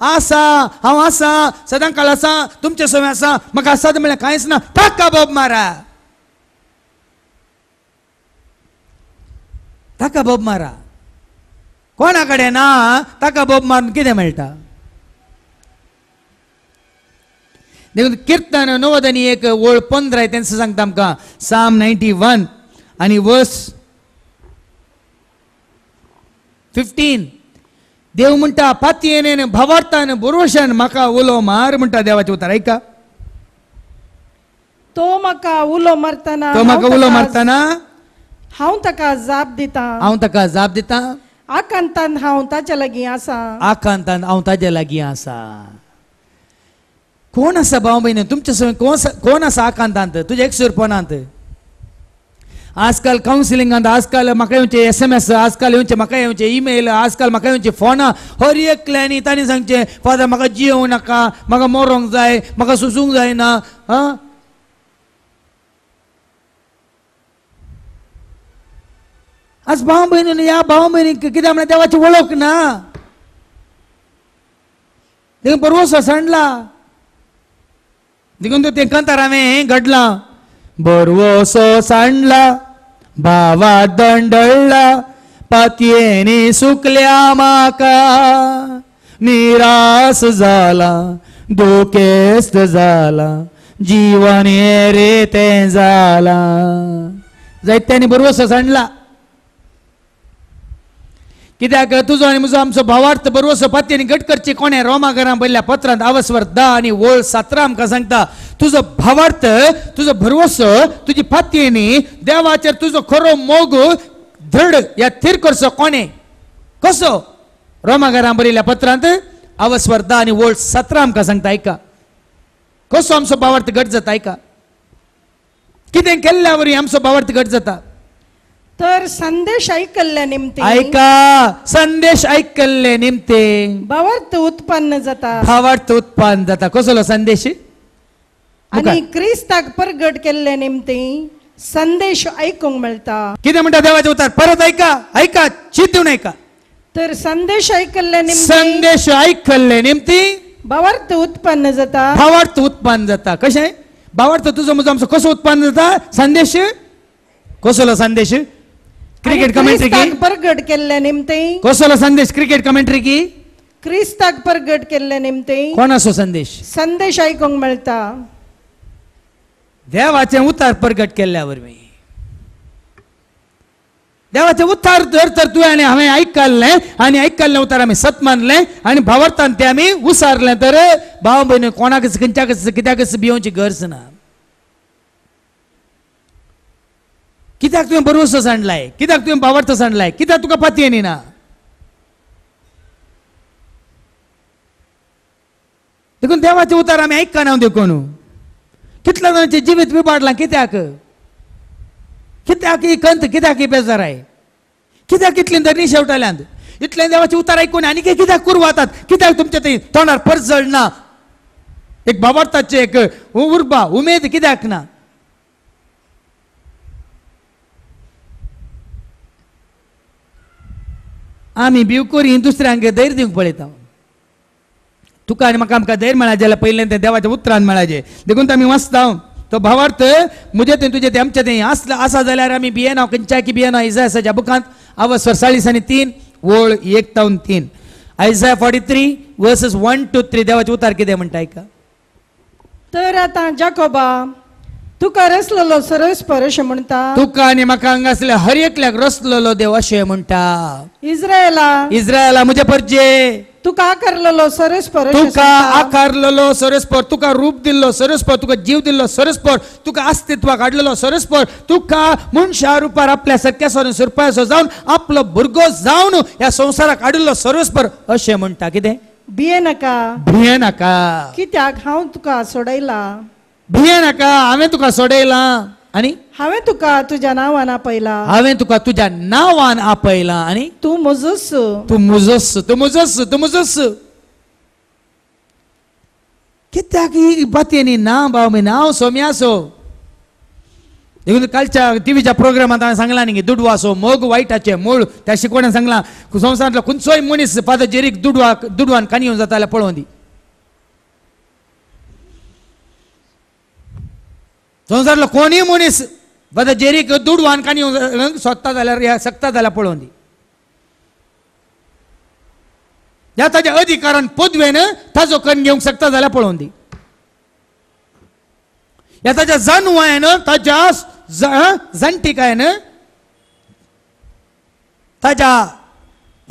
आसा हांव आसा सदां काळ आसा तुमचे सवय आसा म्हाका आसात म्हळ्यार कांयच ना ताका बोब मारा ताका बोब मारा कोणा कडेन ना ताका बोब मारून कितें मेळटा देखून किर्तन नवद आनी एक ओळ पंदरा तें सांगता आमकां साम नायन्टी वन आनी वर्स फिफ्टीन देव म्हणटा पातयेन भवार्थान बुरवशान म्हाका उलो मार म्हणटा देवाचें उतार आयका तो म्हाका उलो मारतना तो म्हाका उलो मारतना हांव ताका जाप दिता हांव ताका जाप दिता आकांतान हांव ಹಾಂವ ತಾಜೆ आसा ಆಸಾ हांव ಕಾಂತಾನ್ ಹಾंव ताजे लागी आसा कोण आसा भाव भयण तुमच्या समोर कोण कोण आसा आकांतांत तुज्या एक सुरपणांत आजकाल कावन्सिलिंगांत काल म्हाका येवचे एस एम एस आजकाल येवचे म्हाका येवचे ईमेल आज काल म्हाका येवचे फोनां हर एक क्लायनी ताणी सांगचें फादर म्हाका जियोंक नाका म्हाका मरोंक जाय म्हाका सुसूंक जायना आं आज भाऊ बहिणीने या भाऊ बहिणी किती म्हणा देवाची ओळख ना देखून बरोबर सांडला देखून तो ते हांवें घडला बरवो सांडला भावा दंडळला पातयेनी सुकल्या माका निराश झाला धोकेस्त झाला जीवन हे रे ते झाला जैत्याने बरोबर सांडला कित्याक तुजो आनी म्हजो आमचो भावार्थ बरो सोपातयेन घट करची कोणें रोमा घरा बरल्या पत्रांत आवसवर दा आनी ओळ सातरा आमकां सांगता तुजो भावार्थ तुजो भरवसो तुझी पातयेनी देवाचेर तुजो खरो मोग धड या थिर करचो कोणे कसो रोमा घरा बरयल्या पत्रांत आवसवर दा आनी ओळ सतरा आमकां सांगता ऐका कसो आमचो भावार्थ घट जाता ऐका कितें केल्ल्या वरी आमचो भावार्थ घट जाता तर संदेश ऐकल्या निमते ऐका संदेश ऐकल्या निमते भावार्थ उत्पन्न जाता भावार्थ उत्पन्न जाता कसलो संदेश आणि क्रिस्ताक परगट केल्या निमते संदेश ऐकूंक मिळता किती म्हणता देवाचे उतार परत ऐका ऐका चिंतून ऐका तर संदेश ऐकल्या निमते संदेश ऐकल्या निमते भावार्थ उत्पन्न जाता भावार्थ उत्पन्न जाता कशें भावार्थ तुझं म्हजो आमचो उत्पन्न जाता संदेश कसलो संदेश क्रिकेट कमेंट्री प्रगट केल्ले निमते कोसलो संदेश क्रिकेट कमेंट्री की क्रिस्ताक प्रगट केल्ले निमते कोण संदेश संदेश आयकोंक मेळटा देवाचे उतार प्रगट केल्यावर मी देवाचे उतार जर तर तुवें हांवें आयकल्लें आनी आयकल्लें उतार आमी सत मानलें आणि भावार्थान तें आमी उसारलें तर भाव बहिणी कोणाकच खंयच्याकच कित्याकच भियोवची गरज ना कित्याक तुवें बरोसो सांडलाय कित्याक तुवें बावार्थ सांडलाय कित्याक तुका पातयेन ना देखून देवाचे उतार आमी आयकना देखून कितल्या जाणांचे जिवीत विबाडला कित्याक कित्याक ही कंत कित्याक ही आहे कित्याक इतली दर्णी शेवटाल्यान इतले देवाचे उतार ऐकून आनी कित्याक कुरवातात वतात कित्याक तुमच्या थंय तोंडार परजळ ना एक बाबार्थाचे एक उर्बा उमेद कित्याक ना आम्ही बिवकुरी दुसऱ्यांक धैर्य दिवंक पळयता तुका आनी म्हाका आमकां धैर्य मेळा जाल्यार पयलें तें देवाच्या उतरान मेळाचें देखून आमी वाचता तो भावार्थ म्हजे तें तुजे तें आमचें तें आसला आसा जाल्यार आमी बियेना खंयच्याकी बियेना इजायसाच्या बुकांत आवाज सरसाळीस आनी तीन ओळ एक तावन तीन Isaiah forty three verses one two three देवाचे उतार कितें म्हणटा आयका तर आतां जाकोबा तुका तुकारेसलो सरस परश म्हणता तुका आणि म्हाका हांगासल्या हर एकल्याक रसलेलो देव अशें म्हणटा इस्रायला इस्रायला म्हजे परजे तुका आकारलेलो सरस पर तुका आकारलेलो सरस पर तुका रूप दिल्लो सरस पर तुका जीव दिल्लो सरस पर तुका अस्तित्वाक हाडलेलो सरस पर तुका मनशा रुपार आपल्या सारक्या सोन सुरपासो जावन आपलो भुरगो जावन ह्या संवसाराक हाडिल्लो सरस पर अशें म्हणटा कितें भिये नाका भिये नाका कित्याक हांव तुका सोडयला भिये नाका हांवें तुका सोडयलां आनी हांवें तुका तुज्या नांवान आपयला हांवें तुका तुज्या नांवान आपयला आनी तूं मुजस तूं मुजस तूं मुजस तूं मुजस कित्याक ही ना भाव मी हांव सोम्यासो देखून कालच्या टीव्हीच्या प्रोग्रामात हांवें सांगला न्ही दुडवासो मोग वायटाचें मूळ त्या शिकवण्यान सांगला संवसारांतलो खंयचोय मनीस पाद जेरीक दुडवाक दुडवान काणयो जाता जाल्यार पळोवन संवसारातलो कोणी मनीस बदा जेरीक दूड वानकांनी येवन सोदता जाल्यार सकता जाल्यार पळोवन दी ह्या ताच्या अधिकारान पदवेन ताजो कण घेवंक शकता जाल्यार पळोवन दी ह्या ताच्या जनवायन ताच्या जाणटिकायन ताच्या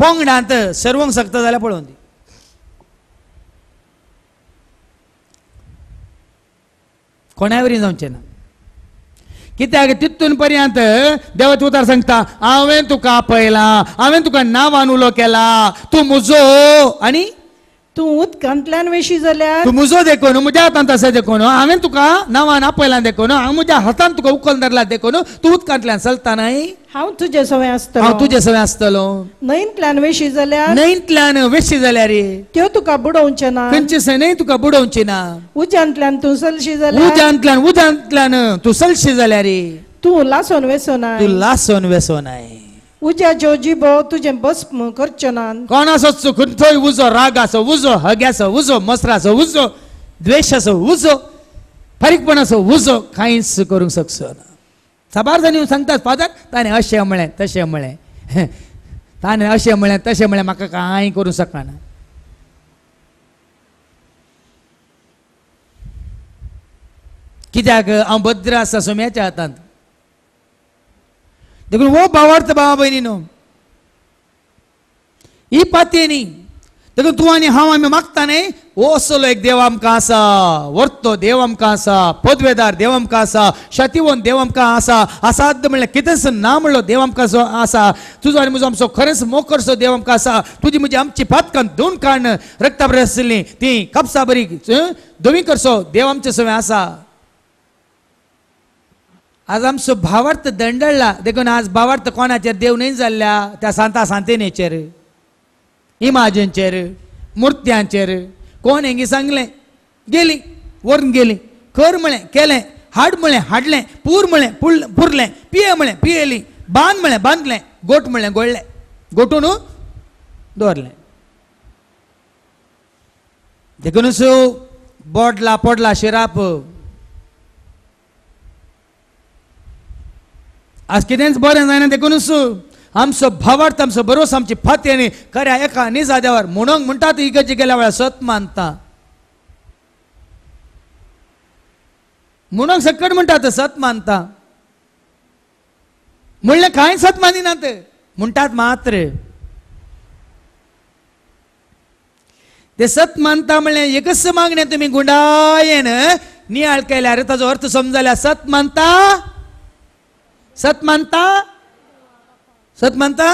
पोंगडांत सरवंक शकता जाल्यार पळोवन दी कोणावरी वरी जावचें ना कित्याक तितून पर्यंत उतार सांगता हांवें तुका आपयला हांवें तुका उलो केला तूं म्हजो आनी तूं उदकांतल्यान वेशी जाल्यार तूं म्हजो देखून म्हज्या हातांत आसा देखून हांवें तुका नांवान आपयलां देखून हांव म्हज्या हातान तुका उखल धरला देखून तूं उदकांतल्यान चलता न्हय हांव तुजे सवय आसतलो हांव तुजे सवय आसतलो न्हंयंतल्यान वेशी जाल्यार न्हंयंतल्यान वेशी जाल्यार त्यो तुका बुडोवचे ना खंयचे सैनय तुका बुडोवची ना उज्यांतल्यान तूं सलशी जाल्यार उज्यांतल्यान उज्यांतल्यान तूं सलशी जाल्यार तूं लासोन वेसोन तूं लासोन वेसोन उज्या जोजी बो तुझे भस्म ना कोणाचं चुकून थोय उजो रागाचो उजो हग्याचो उजो मसराचं उजो द्वेषाचं उजो फारीकपणाचं उजो कांयच करूंक शकसो ना सबार येवन सांगतात फादर ताणें अशें म्हळें तशें म्हळें ताणें अशें म्हळें तशें म्हळें म्हाका कांय करू शकना कित्याक हांव भद्र आसा सोम्याच्या हातांत देखून वो भावार्थ भावा भयणीनो ही पातयेनी देखून तूं आनी हांव आमी मागता न्ही हो असलो एक देव आमकां आसा वर्तो देव आमकां आसा पदवेदार देव आमकां आसा शातिवंत देव आमकां आसा आसाद म्हणल्यार कितेंच ना म्हणलो देव आमकां आसा तुजो आनी म्हजो आमचो खरेंच मोकरसो देव आमकां आसा तुजी म्हजी आमची पातकान दोन काण रक्ता बरी आसली ती कापसा बरी दोवी करसो देव आमचे सवय आसा आज आमचो भावार्थ दंडळला देखून आज भावार्थ कोणाचेर देव नाही जाल्ल्या त्या सांता सांतेनेचेर इमाजींचेर मुर्त्यांचेर कोण हेंगी सांगले गेली वरून गेली कर म्हळें केले हाड म्हळें हाडले पूर म्हळें पुल पुरलें पिये म्हळें पियेली बांद म्हळें बांदलें गोट म्हळें गोळले गोटून दवरलें देखूनच बोडला पोडला शिराप आज कितेंच बरें जायना देखूनच आमचो भावार्थ आमचो बरोस आमची फाती आनी खऱ्या एका निजा देवार म्हणूंक म्हणटा इगर्जी गेल्या वेळार सत मानता म्हणूंक सकट म्हणटात सत मानता म्हणलें कांय सत मानिना ते म्हणटात मात्र ते सत मानता म्हणलें एकच मागणें तुमी गुंडायेन नियाळ केल्यार ताजो अर्थ समजल्यार सत मानता सत मानता सत मानता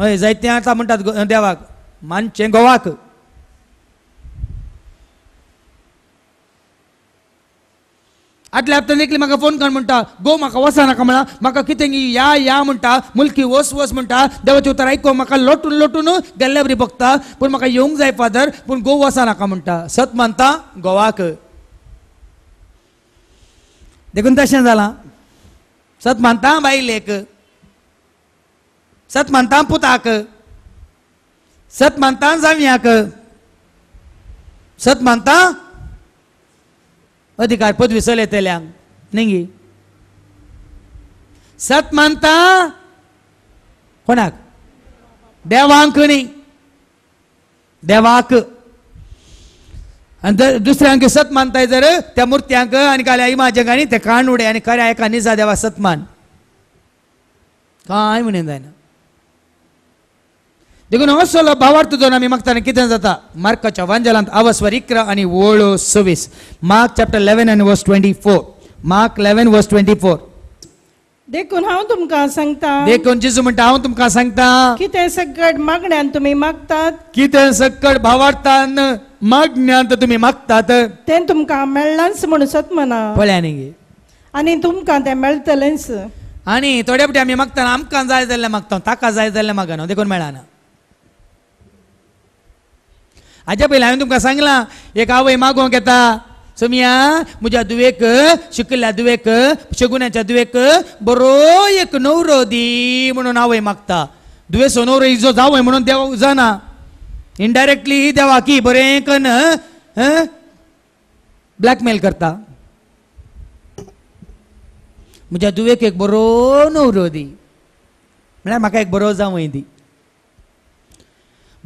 हय आता म्हणतात देवाक मानचे गोवाक आदल्या हप्त्यान एकली म्हाका फोन कर म्हणटा गो म्हाका वसा नाका म्हणा म्हाका कितें या या म्हणटा मुलकी वस वस म्हणटा देवाचे उतर आयको म्हाका लोटून लोटून गेल्ल्या बरी भोगता पूण म्हाका येवंक जाय फादर पूण गो वसा नाका म्हणटा सत मानता गोवाक देखून तशें जालां सत मानता बाई लेक सत मानता पुताक सत मानता जावयाक सत मानता अधिकार पदवी सलेतल्यांक नंगी सत मानता कोणाक देवांक देवाक आणि जर दुसऱ्या सत सतमान जर त्या मूर्त्यांक आणि आई माझ्या गाणी ते कान उडे आणि खऱ्या एकानी जा देवा सतमान काय म्हणे जायना देखून असलो भावार्थ जाऊन आम्ही मागताना कितें जाता मार्काच्या वांजलांत अवस्वर इकरा आणि वळो सव्वीस मार्क चॅप्टर इलेव्हन आणि verse twenty four Mark eleven verse twenty four देखून हांव तुमकां सांगता देखून जिजू म्हणटा हांव तुमकां सांगता कितें सकट मागण्यान तुमी मागतात कितें सकट भावार्थान मग ज्ञान तर तुम्ही मागतात ते तुमका मेळनाच म्हणून सत म्हणा पळ्या न्ही आनी तुमकां तें मेळटलेंच आनी थोड्या फावटी आमी मागताना आमकां जाय जाल्यार मागता ताका जाय जाल्यार मागना देखून मेळना हाज्या पयलीं हांवें तुमकां सांगलां एक आवय मागोवंक येता सोमिया म्हज्या दुवेक शिकल्या दुवेक शगुन्याच्या दुवेक बरो एक नवरो दी म्हणून आवय मागता दुवेसो नवरो इजो जावय म्हणून देवा उजाना इनडायरेक्टली त्या वाकी बरें कन ब्लॅकमेल करता म्हज्या दुवेक एक बरो नवरो दी म्हळ्यार म्हाका एक बरो जा दी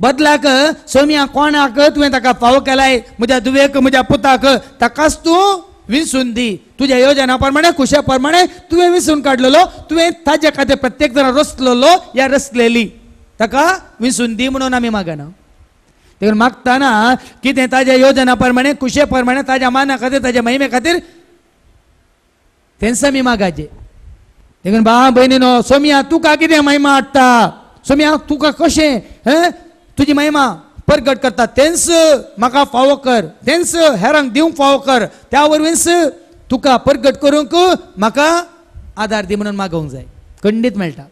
बदलाक सोम्या कोणाक तुवें ताका फावो केलाय म्हज्या दुवेक म्हज्या पुताक ताकाच तूं विसून दी तुज्या योजना प्रमाणे खुशा प्रमाणे तुवें विसून काडलेलो तुवें ताजे खातीर प्रत्येक जाण रचलेलो या रसलेली ताका विसून दी म्हणून आमी मागना देखील मागताना कितें ताज्या योजना प्रमाणे कुशे ताज्या माना खातीर ताज्या महिमे खातीर मी मागाचे देखून बा सोमिया तू तुका किती महिमा हाडटा सोमिया तुका कशें हें तुजी महिमा परगट करता तेंस म्हाका फावो कर तेंस हेरांक दिवंक फावो कर त्या वेंस तुका परगट करूंक म्हाका आधार दी म्हणून मागोवंक जाय खंडीत मेळटा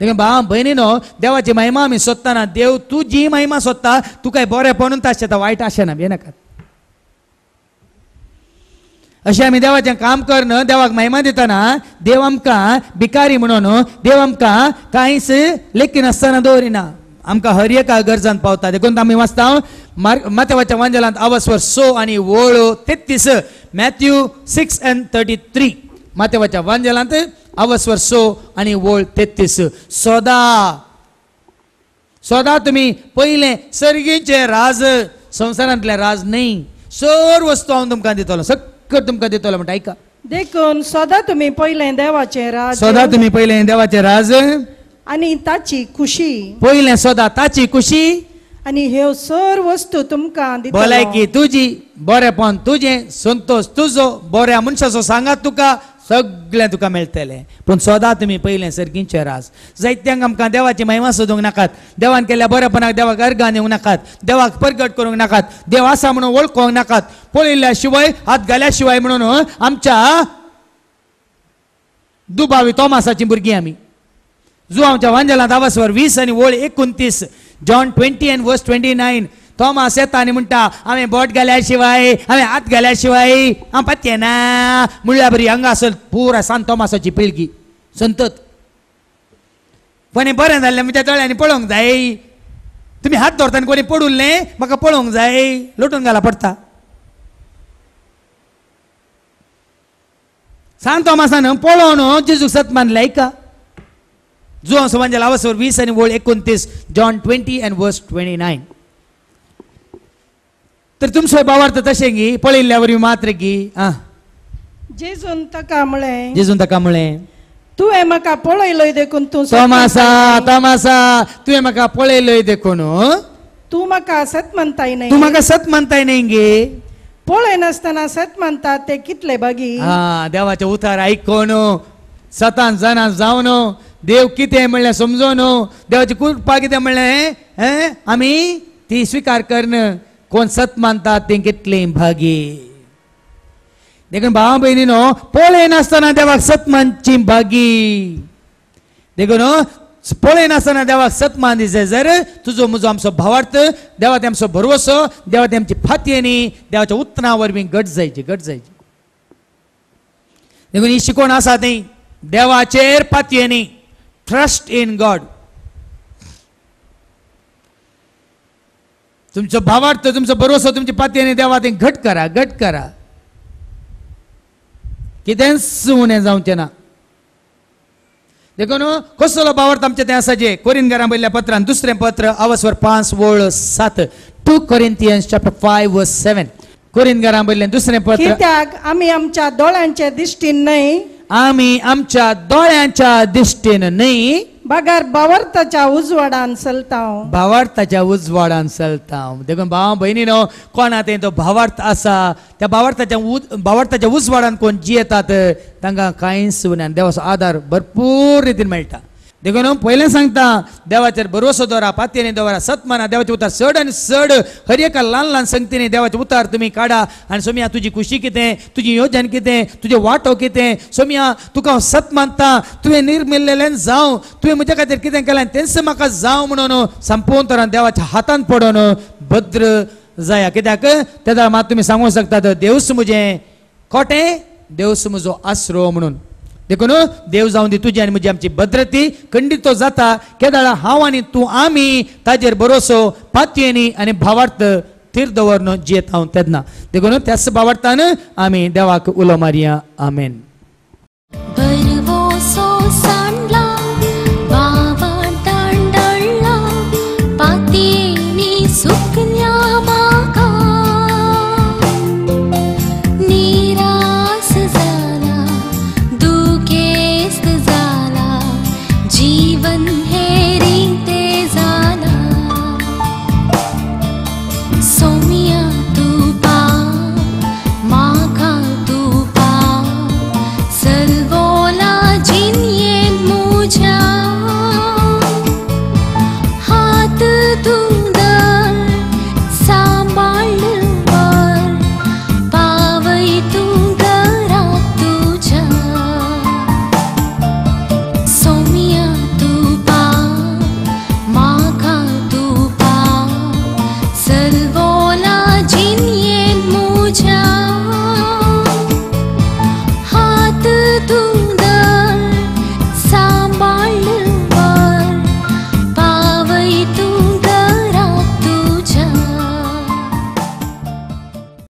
देखून भाव भयणीनो देवाची महिमा आम्ही ना देव तू जी महिमा सोदता तू काय बरें पणून ताशें तर वायट आशें ना नाकात अशें आमी देवाचें काम करन देवाक महिमा दितना देव आमकां भिकारी म्हणून देव आमकां कांयच लेखी नासतना दवरिना आमकां हर एका गरजान पावता देखून आमी वाचता माथेवाच्या वांजलांत अवस्वर सो आनी वळो तेत्तीस Matthew six and thirty three मातेवाच्या वांजलांत अवस्वर सो आणि ओळ तेहतीस सोदा सोदा तुम्ही पहिले सर्गीचे राज संवसारांतले राज नाही सर वस्तू हांव तुमकां दितलो सक्कट तुमकां दितलो म्हणटा ऐका देखून सदां तुमी पहिले देवाचे राज सदां तुम्ही पहिले देवाचे राज आणि ताची खुशी पहिले सदां ताची खुशी आणि हे सर वस्तू तुमकां भलायकी तुजी बरेपण तुजें संतोष तुजो बऱ्या मनशाचो सांगात तुका सगळे तुका मेळटलें पूण सदां तुमी पयलें सर्गींचे रास जायत्यांक आमकां देवाची महिमा सोदूंक नाकात देवान केल्या बरेपणाक देवाक अर्गान येवंक नाकात देवाक परगट करूंक नाकात देव आसा म्हणून वळखूंक नाकात पळयल्या शिवाय हात घाल्या शिवाय म्हणून आमच्या दुबावी तोमासाची भुरगीं आमी आमच्या वांजेला दावासवर वीस आनी वळ एकोणतीस John twenty and verse twenty nine Thomas येता आनी म्हणटा हांवें बोट घाल्या शिवाय हांवें हात घाल्या शिवाय हांव ना म्हणल्यार बरी असेल पुरा सांत थॉमासाची पिळगी संतत कोणी बरें जाल्लें म्हणजे तळ्यांनी पळोवंक जाय तुम्ही हात धरताना कोणी पडुल्ले म्हाका पळोवंक जाय लोटून घाला पडटा सांग थॉमासान पळोवन जेजूक सत मानले ऐका जो समाजाला लावसवर वीस आणि वळ एकोणतीस John twenty and verse twenty nine तर तुमचे भावार्थ तशेंगी पळयल्ल्यावरी मात्र की आ जेजूंत कांबळे जेजूंत कांबळे तुवें म्हाका पळयलोय देखून तूं तमासा तमासा तुवें म्हाका पळयलोय देखून तूं म्हाका सत म्हणताय नाही तू म्हाका सत म्हणताय न्ही गे पळयनासतना सत म्हणतात ते कितले बगी हा देवाचे उतार आयकोन सतान जाणा जावन देव कितें म्हणलें समजोन देवाची कृपा कितें म्हणलें आमी ती स्विकार करण कोण सत मानतात घेतले भागी देखून भावा न पोळे नसताना देवाक सत मानची भागी देखून पोळे नासतना देवाक सत मान दिसे जर तुजो म्हजो आमचो भावार्थ देवा आमचो भरवसो देवा आमची फातयेनी देवाच्या उत्तनावर बी घट जायची घट जायची देखून ही शिकवण आसा ती देवाचेर पातयेनी ट्रस्ट इन गॉड तुमचं भावार्थ तुमचं भरोसा तुमच्या पातयेने देवा ते घट करा घट करा कितें सुवणे जावं तेना देखून कसलो भावार्थ आमच्या ते असा जे घरा बैल्या पत्रान दुसरे पत्र अवस्वर पांच वळ सात टू कोरिंथियन्स चॅप्टर फाय व सेवन घरा बैल्या दुसरें पत्र कित्याक आमी आमच्या दोळ्यांच्या दिश्टीन नाही आम्ही आमच्या दोळ्यांच्या दिश्टीन नाही बगर बावर्ताच्या उजवाडान चलताव भावार्थाच्या उजवाडान चलता देखून भावा भयणीनो कोण आतां तो भावार्थ आसा त्या भावार्थच्या उज भावार्थाच्या उजवाडान कोण जियेतात येतात कांयच सुन्यान देवाचो आधार भरपूर रितीन मेळटा देखून हांव पयलें सांगता देवाचेर भरोसो दवरा पातयेने दवरा सत्माना देवाचे उतार चड आनी चड हर एका ल्हान ल्हान संगतीने देवाचे उतार तुम्ही काडा आनी सोमिया तुजी खुशी कितें तुजी योजन कितें तुजे वांटो कितें सोमिया तुका हांव सत मानता तुवें निर्मिल्लेल्यान जावं तुवें म्हज्या खातीर कितें केलें तेंच म्हाका जावं म्हणून संपूर्ण तर देवाच्या हातान पडोन भद्र जाया कित्याक तेदा मात तुमी सांगूंक शकतात देवस म्हजें कोटे देवस म्हजो आश्रो म्हणून देखून देव जाऊन दी तुझी आणि म्हणजे आमची भद्रती तो जाता केदाळा हांव आनी तूं आमी ताजेर बरोसो पातयेनी आणि भावार्थ थिर दवरन जियेत हांव तेदना देखून त्याच भावार्थान आमी देवाक उलो मारिया आमेन